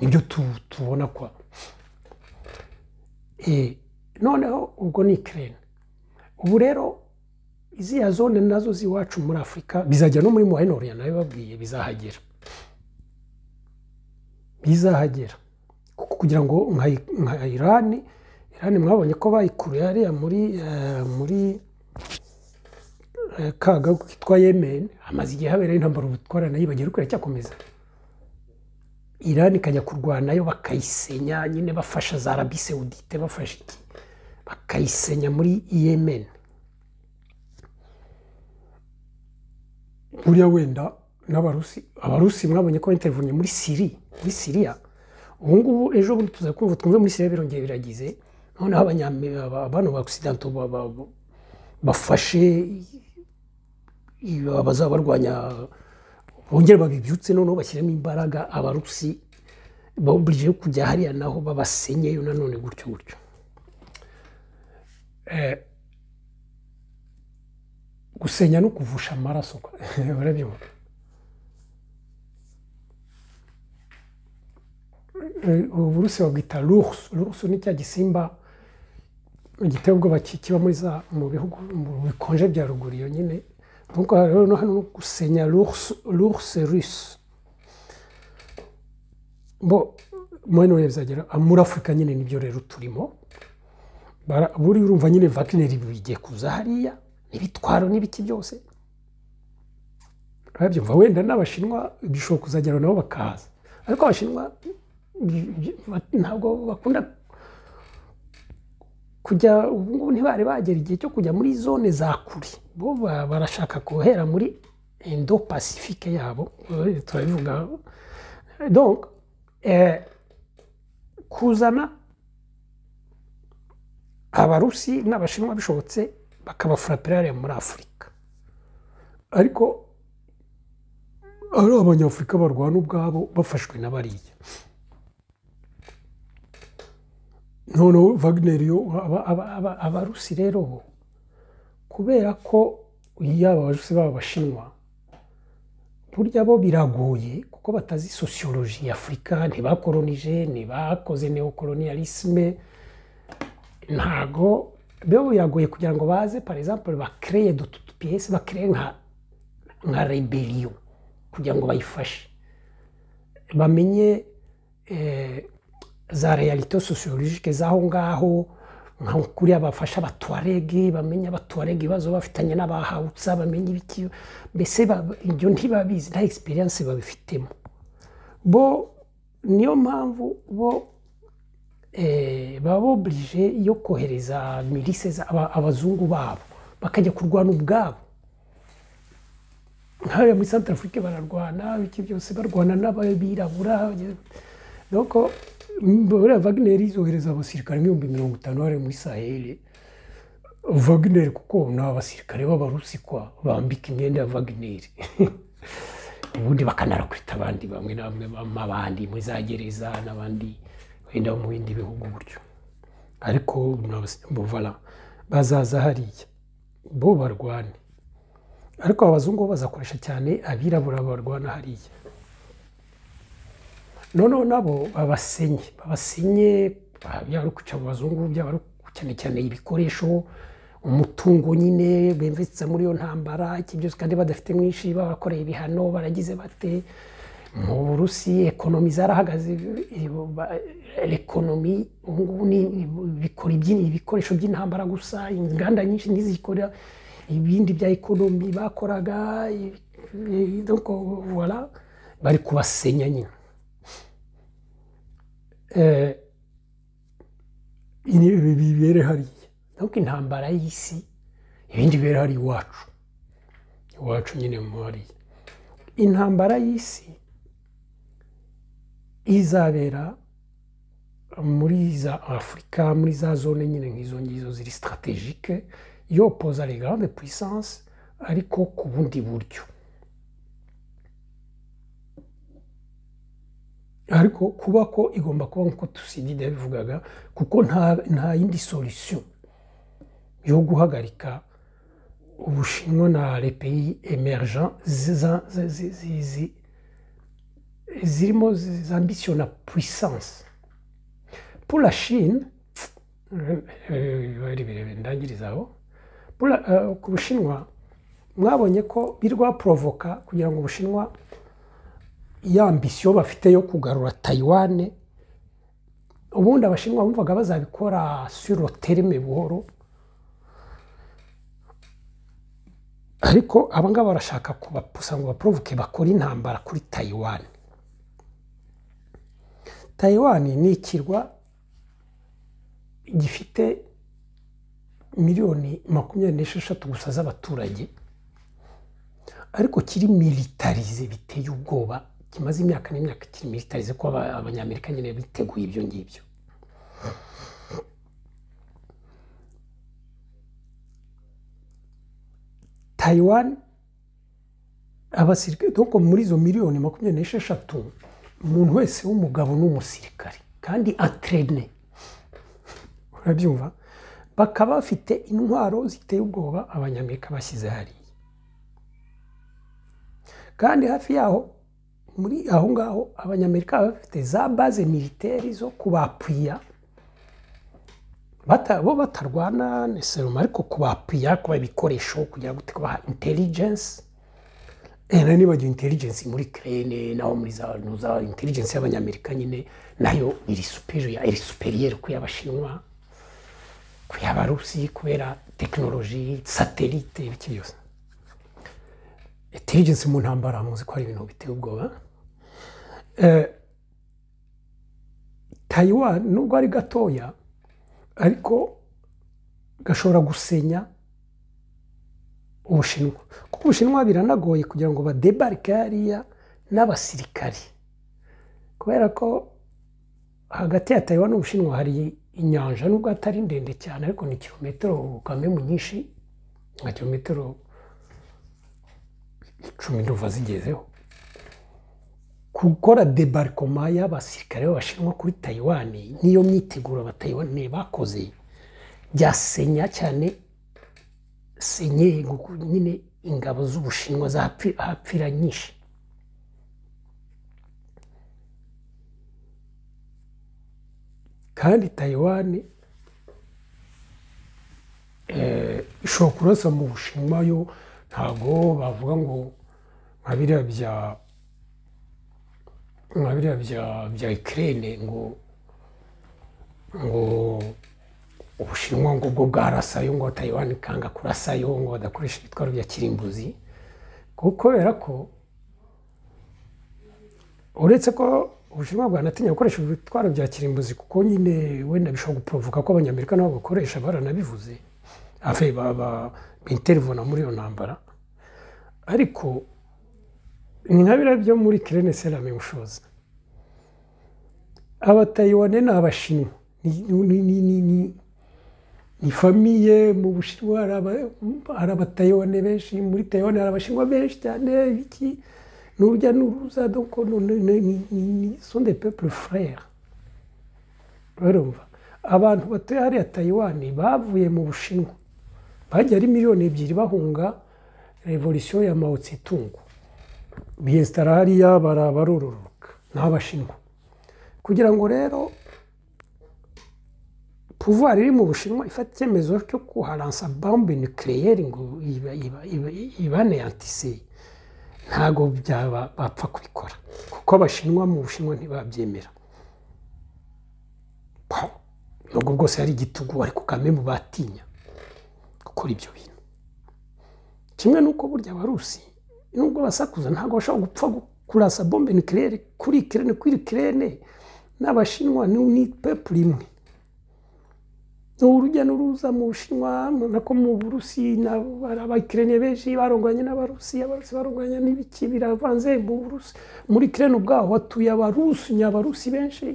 nibyo tubona kwa eh, noneho ubwo ni kerene ubu rero iziya zone nazo z'iwacu muri afurika bizajya no muri muwayinorere nawe babwiye bizahagera bizahagera kuko kugira ngo nka irani hano mwabonye ko bayikuruye hariya muri eh, eh, kaga kitwa yemen hamaze igihe habereye intambara ubutwara nayo ibagera uko iracyakomeza irani ikajya kurwanayo bakayisenya nyine bafasha za rabise udite bafasha iki bakayisenya muri yemen buriya wenda n'abarusi abarusi mwabonye ko bintevunye muri siri muri siriya ubu ngubu ejo bundi tuza kumva twumve muri siriya birongeye biragize noneho bano ba ogisidante bafashe abazaba barwanya bongere babibyutse noneho bashyiramo imbaraga abarusi burije kujya hariya naho babasenyeyo nanone gutyo gutyo eh, gusenya no kuvusha amaraso barabyumva (laughs) eh, ubu babwita ruhusu ruhusu ni cya gisimba igiteye ubwoba kiba muri za mu bihugu bikonje bya ruguru iyo nyine nk'uko rero no hano gusenya ruruse ruse bo muri none bizagera muri afurika nyine nibyo rero turimo buri urumva nyine vakineri bigiye kuza hariya ibitwaro n'ibiki byose urabyumva wenda n'abashinwa bishobora kuzagera nabo bakaza ariko abashinwa ntabwo bakunda kujya ubu ntibari bagera igihe cyo kujya muri zone za kure bo barashaka kohera muri indo pasifike yabo turabivuga eh, kuzana abarusi n'abashinwa bishobotse bakabafurapirare muri afurika ariko ari abanyafurika barwana ubwabo bafashwe na bariya noneho vagineri abarusi rero kubera ko yaba abarusi baba abashinwa burya bo biragoye kuko batazi sosiyoloji y'afurika ntibakoronije ntibakoze neokolonialisme ntago biba biragoye kugira ngo baze exemple bakereye dututu bakereye nka reberiyo kugira ngo bayifashe bamenye eh, za reyalito sosiyologike z'aho ngaho nka kuri abafasha abatuwarege bamenya abatuwarege ibibazo bafitanye n'abahawutsa bamenya ibiki mbese ibyo ntibabizi nta egisperiyanse babifitemo bo niyo mpamvu bo eh, baba boburije yo kohereza mirise abazungu babo bakajya kurwana ubwabo nk'aho muri santara bararwana bararwana byose barwana n'abirabura buriya vagineri izohereza abasirikare ibihumbi mirongo itanu bari muri saheli vagineri kuko ni abasirikare babarusikwa bambika imyenda ya vagineri (laughs) ubundi bakanarakubita abandi bamwe na bamwe abandi muri za gereza n'abandi wenda mu bindi bihugu gutyo ariko buvara bazaza hariya bo barwane ariko abazungu bo bazakoresha cyane abirabura barwana hariya noneho nabo babasinye babasinye byaba ari ukwica mu bazungu byaba ari cyane cyane ibikoresho umutungo nyine bemvitse muri iyo ntambara iki byose kandi badafite mwinshi babakoreye ibihano baragize bate mu burusi ekonomi zarahagaze ekonomi ubu ngubu bikora ibikoresho by'intambara gusa inganda nyinshi ntizikora ibindi bya ekonomi bakoraga bari kubasenya nyine ibi bibere hariya ntabwo intambara y'isi ibindi bibera hariya iwacu iwacu nyine mu hariya intambara y'isi izabera muri za afurika muri za zone nyine nk'izo ngizo ziri sitaratejike yopoza poza puissance ariko ku bundi buryo ariko kuba ko igomba kuba nk'uko tusidide yabivugaga kuko nta yindi solution yo guhagarika ubushinwa na ambition puissance pour la Chine bari birebe euh, euh, ndangiriza aho euh, ku ya ambisiyo bafite yo kugarura tayiwane ubundi abashinwa bumvaga bazabikora siroterime buhoro ariko abangaba barashaka kubapusa ngo baprovoke bakore intambara kuri tayiwane tayiwane ni ikirwa gifite miliyoni makumyabiri n'esheshatu gusa z'abaturage ariko kiri militarize biteye ubwoba kimaze imyaka n'imyaka kirimo kitarize ko abanyamerika nyine biteguye ibyo ngibyo tayiwan abasirikare dore muri izo miliyoni makumyabiri n'esheshatu umuntu wese w'umugabo n’umusirikare kandi aterene urabyumva bakaba bafite intwaro ziteye ubwoba abanyamerika bashyize hariya kandi hafi yaho muri aho ngaho abanyamerika bafite za baze militeri zo kubapiya bo batarwana serumu ariko kubapiya kuba ibikoresho kugira ngo tubaha interigensi rero eh, nibagiwe interigensi muri kerene naho muri za interigensi y'abanyamerika nyine nayo iri superiya iri superiyeri ku y'abashinwa ku y'abarusi kubera tekinoloji satelite ibiki byose intelligence mu ntambara muzi ko ari ibintu biteye ubwoba eh, tayiwani nubwo ari gatoya ariko gashobora gusenya ubushinwa kuko ubushinwa biranagoye kugira ngo badebarike hariya n'abasirikari kubera ko hagati ya tayiwani n'ubushinwa hari inyanja nubwo atari ndende cyane ariko ni kilometero kamwe mu nyinshi nka kilometero icumi ndumva zigezeho gukora debarikoma y'abasirikare b'abashinwa kuri tayiwani n'iyo myiteguro abatayiwani bakoze byasenya cyane senye nyine ingabo z'ubushinwa zahapfira nyinshi kandi tayiwani eh, ishobora kurasa mu bushinwa yo ntabwo bavuga ngo nka biriya bya nka biriya bya bya ikirere ngo ngo ubushinwa ngo bwo bwarasayo ngo tayivani kanga kurasayo ngo badakoresha ibitwaro bya kirimbuzi kubera ko uretse ko ubushinwa bwanatinya gukoresha ibitwaro bya kirimbuzi kuko nyine wenda bishobora guporovoka ko abanyamerika nabo bakoresha baranabivuze afe baba interivuna muri iyo ntambara ariko ni nka biriya byo muri kirene serame bushoza abatayiwane ni abashinwa ni famiye mu bushinwa hari abatayiwane benshi muri tayiwane hari abashinwa benshi cyane iki n'urujya n'uruza doko ni sonde pepure furere barumva abantu batuye hariya tayiwane bavuye mu bushinwa bajya ari miliyoni ebyiri bahunga revolisiyo ya mawutsi itungo biyesitara hariya barabarororoka n'abashinwa kugira ngo rero pouvoir iri mu bushinwa ifata icyemezo cyo kuharansa bombe nukiriyeri ngo ibaneyantise ntabwo byaba bapfa kubikora kuko abashinwa mu bushinwa ntibabyemera ntabwo rwose hari igitugu ariko kame mu batinya gukora ibyo bintu kimwe n'uko burya abarusi nubwo basakuza ntabwo bashobora gupfa kurasa bombe nikirere kuri kirene kuri kirene n'abashinwa ni pepuru imwe ni urujya n'uruza mu bushinwa nako mu burusi abakirene benshi baronganye n'abarusi abarusi baronganye n'ibiki biravanze mu burusi muri kirene ubwaho hatuye abarusi nyabarusi benshi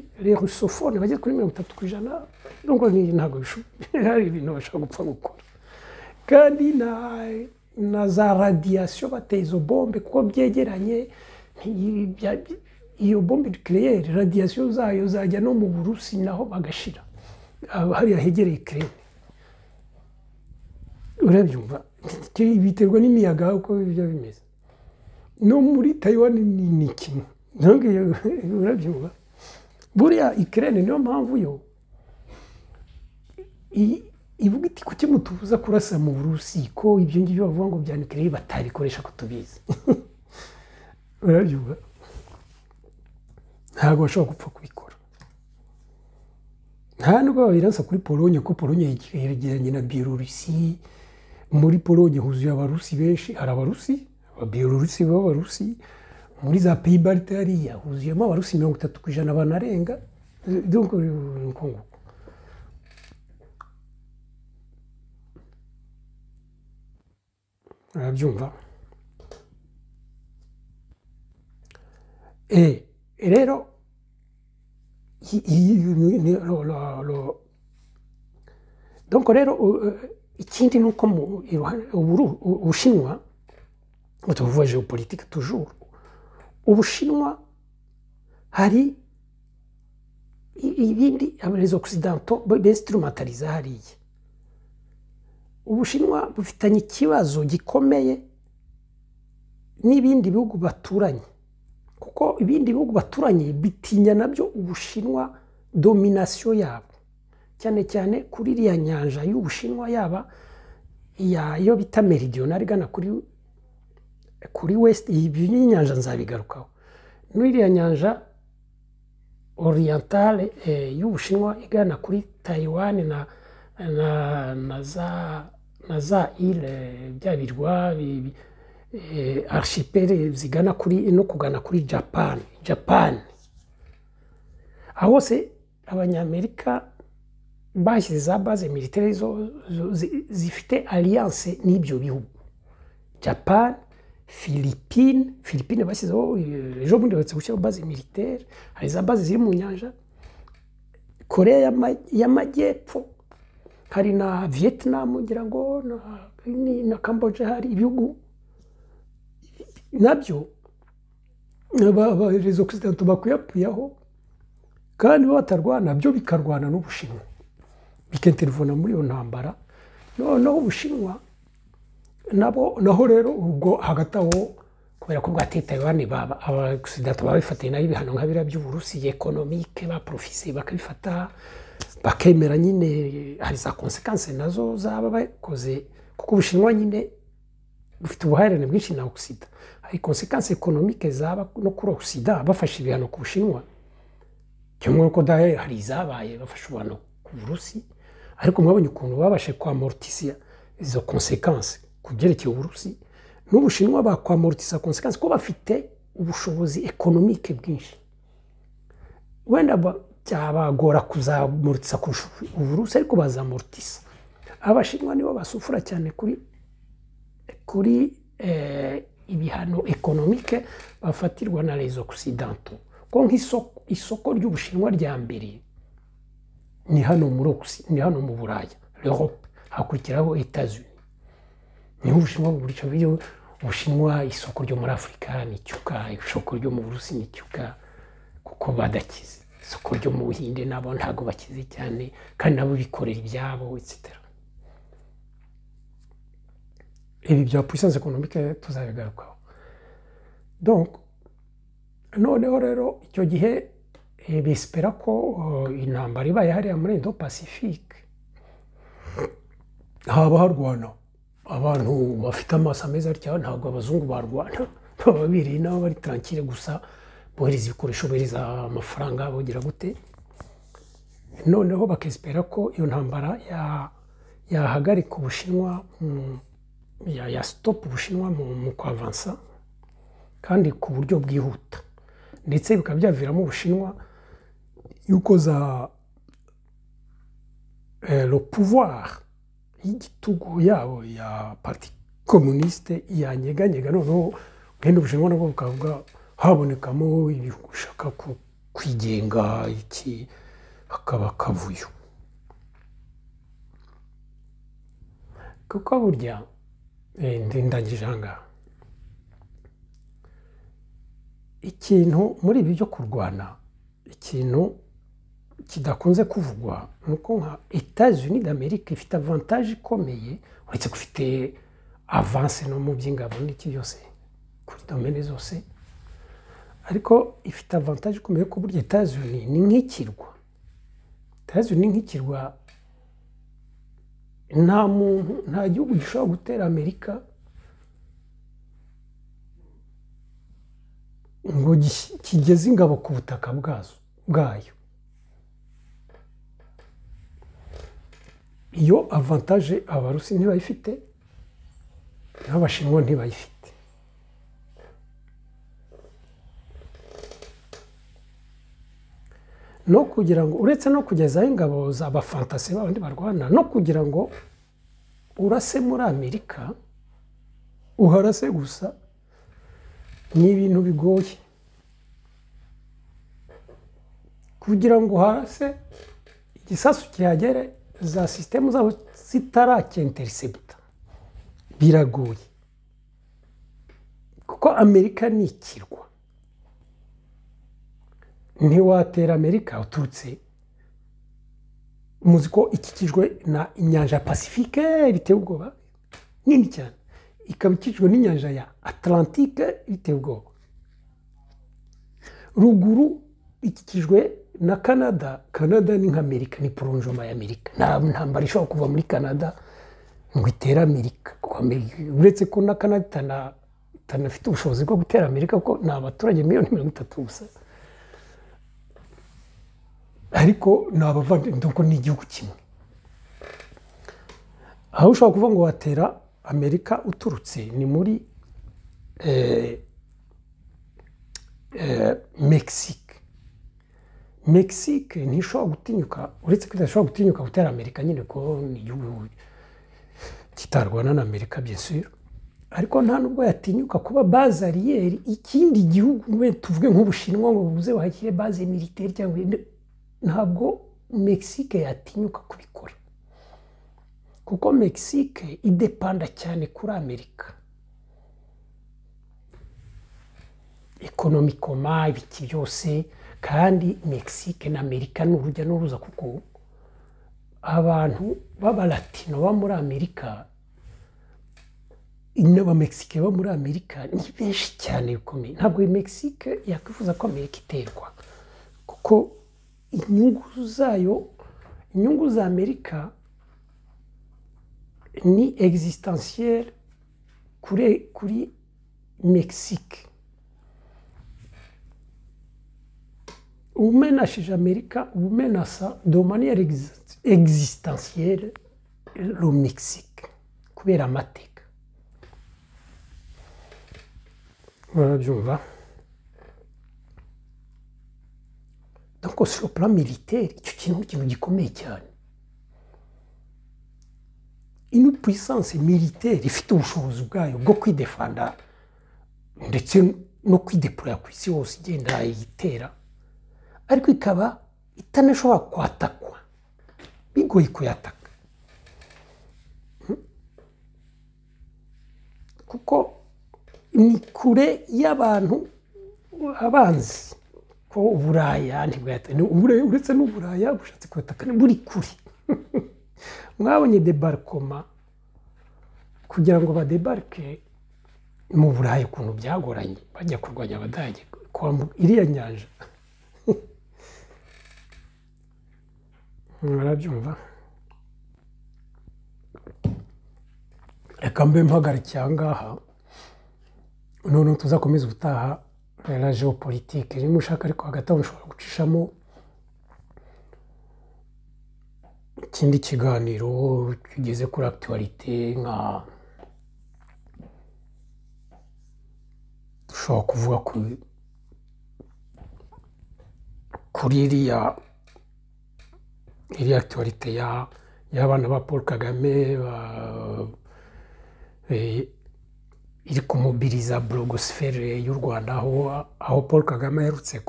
rusofone bageze kuri mirongo itatu ku ijana ntabwo bishobora (laughs) hari ibintu bashobora gupfa gukora kandi na za radiyasiyo bateye izo bombe kuko byegeranye iyo bombe kireyeri radiyasiyo zayo zajya no mu burusi naho bagashira hariya hegereye kireyeri urabyumva biterwa n'imiyaga uko bijya bimeze no muri tayiwani ni kimwe urabyumva buriya ikirere niyo mpamvu yo ivuga iti kuki mutubuza kurasa mu rusiko ibyo ngibyo bavuga ngo bya nukirere batabikoresha ko tubizi barabyuba (laughs) ntabwo bashobora gupfa kubikora nta nubwo babirasa kuri polonye ko polonye yegeranye na biyorusi muri polonye huzuye abarusi benshi hari abarusi ababiyorusi b'abarusi muri za peyi baritariya huzuyemo abarusi mirongo itatu ku ijana banarenga nguko raggiunga. E Herero donc rero ikindi ni uko ubushinwa o geopolitike tujuru ubushinwa vindi, ibindi abarezo occidentaux besitirumantariza hariya ubushinwa bufitanye ikibazo gikomeye n'ibindi bihugu baturanye kuko ibindi bihugu baturanye bitinya nabyo ubushinwa dominasiyo yabo cyane cyane kuri iriya nyanja y'ubushinwa yaba iyo bita meridiyonari igana kuri kuri wesite iyi nyanja nzabigarukaho n'iriya nyanja oriyantale eh, y'ubushinwa igana kuri tayiwani na na za na za ire bya birwa e, arishiperi zigana kuri no kugana kuri japani japani aho se abanyamerika bashyize za baze militeri zifite aliyanse n'ibyo bihugu japani filipine filipine bashyizeho e, ejo bundi baheretse gushyiraho baze militeri hari za baze ziri mu nyanja koreya y'amajyepfo hari na vietnam ngira ngo na kamboje hari ibihugu nabyo abahereza okisidenti bakuyapuyaho kandi batarwana byo bikarwana n'ubushinwa bikenterivuna muri iyo ntambara noneho ubushinwa nabo naho rero ubwo hagati aho kubera ko bwatitayeho hano abagisidenti babifatiye nayo ibihano nka biriya by'uburusiye ekonomike baporofise bakabifata bakemera nyine hari za konsekansi nazo zaba bakoze kuko ubushinwa nyine bufite ubuhahirane bwinshi na ogisida hari konsekansi ekonomike zaba no kuri ogisida bafashe ibihano ku bushinwa by'umwihariko dahe hari izabaye bafashe abantu ku burusi ariko mwabonye ukuntu babashe kwamorotisiya izo konsekansi ku byerekeye uburusi n'ubushinwa bakwamorotisiya konsekansi kuko bafite ubushobozi ekonomike bwinshi wenda byabagora kuzamuritsa uburusi ariko bazamurutisa abashinwa nibo basufura cyane kuri kuri eh, ibihano ekonomike bafatirwa na rezo okusidanto ko nk'isoko ry'ubushinwa rya mbere ni hano ni hano mu buraya l'Europe hakurikiraho etazuni niho ubushinwa bugurisha ubushinwa isoko ryo muri afurika ni isoko ryo mu burusi ni kuko badakize isoko ryo mu buhinde nabo ntabwo bakize cyane kandi nabo bikorera ibyabo etc ibi bya puissance ekonomike tuzabigarukaho noneho rero icyo gihe eh, bisipera ko oh, intambara ibaye hariya muri indo pacifique haba harwana abantu bafite amaso ameza atya ntabwo abazungu barwana baba biriye nabo bari tarankire gusa bohereza ibikoresho bohereza amafaranga bogira gute noneho bakesipera ko iyo ntambara yahagarika ubushinwa ya sitopu ubushinwa mu kwavansa kandi ku buryo bwihuta ndetse bikaba byaviramo ubushinwa yuko za eh, le pouvoir y'igitugu yabo ya parti komunisite yanyeganyega noneho ubushinwa nabwo bukavuga habonekamo ibishaka kwigenga iki hakaba akavuyo kuko burya eh, ndindagije ahangaha ikintu muri ibi byo kurwana ikintu kidakunze kuvugwa ni uko nka etazini d'Amerika ifite avantaje ikomeye uretse ko ifite avanse no mu by'ingabo n'iki byose kuri domene zose ariko ifite avantaje ikomeye ko burya etazuni ni nk'ikirwa etazuni nk'ikirwa nta muntu nta gihugu gishobora gutera amerika ngo kigeze ingabo ku butaka bwazo bwayo iyo avantaje abarusi ntibayifite n'abashinwa ntibayifite no kugira ngo uretse no kugezaho ingabo za bafantasi b'abandi barwana no kugira ngo urase muri amerika uharase gusa ni ibintu bigoye kugira ngo uharase igisasu kihagere za sisitemu zabo zitaracyentirisebuta biragoye kuko amerika ni ikirwa ntiwatera amerika uturutse muzi ko ikikijwe na inyanja pasifike biteye ubwoba nini cyane ikaba ikikijwe n'inyanja ya atlantike biteye ubwoba ruguru ikikijwe na canada canada ni Amerika ni poronjoma ya amerika ntambara ishobora kuva muri canada ngo itere amerika uretse ko na canada itanafite ubushobozi bwo gutera amerika kuko ni abaturage miliyoni mirongo itatu gusa ariko ni abavandimwe kuko ni igihugu kimwe aho ushobora kuvuga ngo watera amerika uturutse ni muri eh, eh, Mexique Mexique ntishobora gutinyuka uretse ko idashobora gutinyuka gutera amerika nyine ko ni igihugu kitarwana na amerika byisura ariko nta nubwo yatinyuka kuba baza ariyeri ikindi gihugu tuvuge nk'ubushinwa ngo buze wakire baze militeri cyangwa ntabwo mexique yatinyuka kubikora kuko mexique idepanda cyane kuri amerika ekonomikoma ibiki byose kandi mexique na amerika ni urujya n'uruza kuko abantu b'abaratino bo muri amerika n'abamexike bo muri amerika ni benshi cyane bikomeye ntabwo mexique yakwifuza ko amerika iterwa kuko inyungu zayo inyungu za amerika ni existentielle kuri kuri mexique umenashije amerika umenasa de manière existentielle le mexique kubera amateka voilà va. donc sur plan icyo kintu ni ikintu gikomeye cyane ino puissance militaire ifite ubushobozi bwayo bwo kwidefanda ndetse no kwidepuraya ku isi hose igenda yayitera ariko ikaba itanashobora kwatakwa bigoye kuyataka kuko ni kure y'abantu abanzi ko uburaya uretse n'uburaya ubushatsi ku butaka buri kure (laughs) mwabonye debarikoma kugira ngo badebarike mu Burayi ukuntu byagoranye bajya kurwanya abadage iriya nyanja (laughs) murabyumva reka mbe mpagarike aha ngaha noneho tuzakomeza ubutaha na geopolitike niba ushaka ariko hagati aho ushobora gucishamo ikindi kiganiro kigeze kuri akituwarite nka dushobora kuvuga kuri iriya iriya akituwarite y'abana ba paul kagame iri kumubiriza burogosifere y'u rwanda aho aho paul kagame aherutse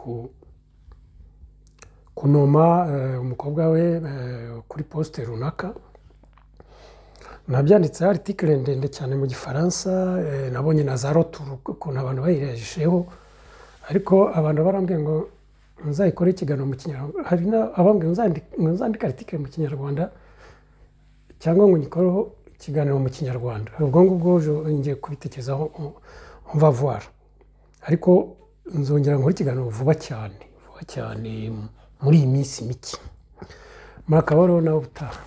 kunoma eh, umukobwa we eh, kuri posite runaka nabyanditseho aritikire ndende cyane mu gifaransa eh, nabonye na za roturu ukuntu abantu bayirejesheho ariko abantu barambwiye ngo nzayikore ikiganiro mu kinyarwanda hari n'abambwira ngo nzandike aritikire mu kinyarwanda cyangwa ngo nyikoreho ikiganiro mu kinyarwanda ubwo ngubwo ngiye kubitekerezaho mvavura ariko nzongera nkore ikiganiro vuba cyane vuba cyane muri iyi minsi mike muri akabaro nawe ubutaha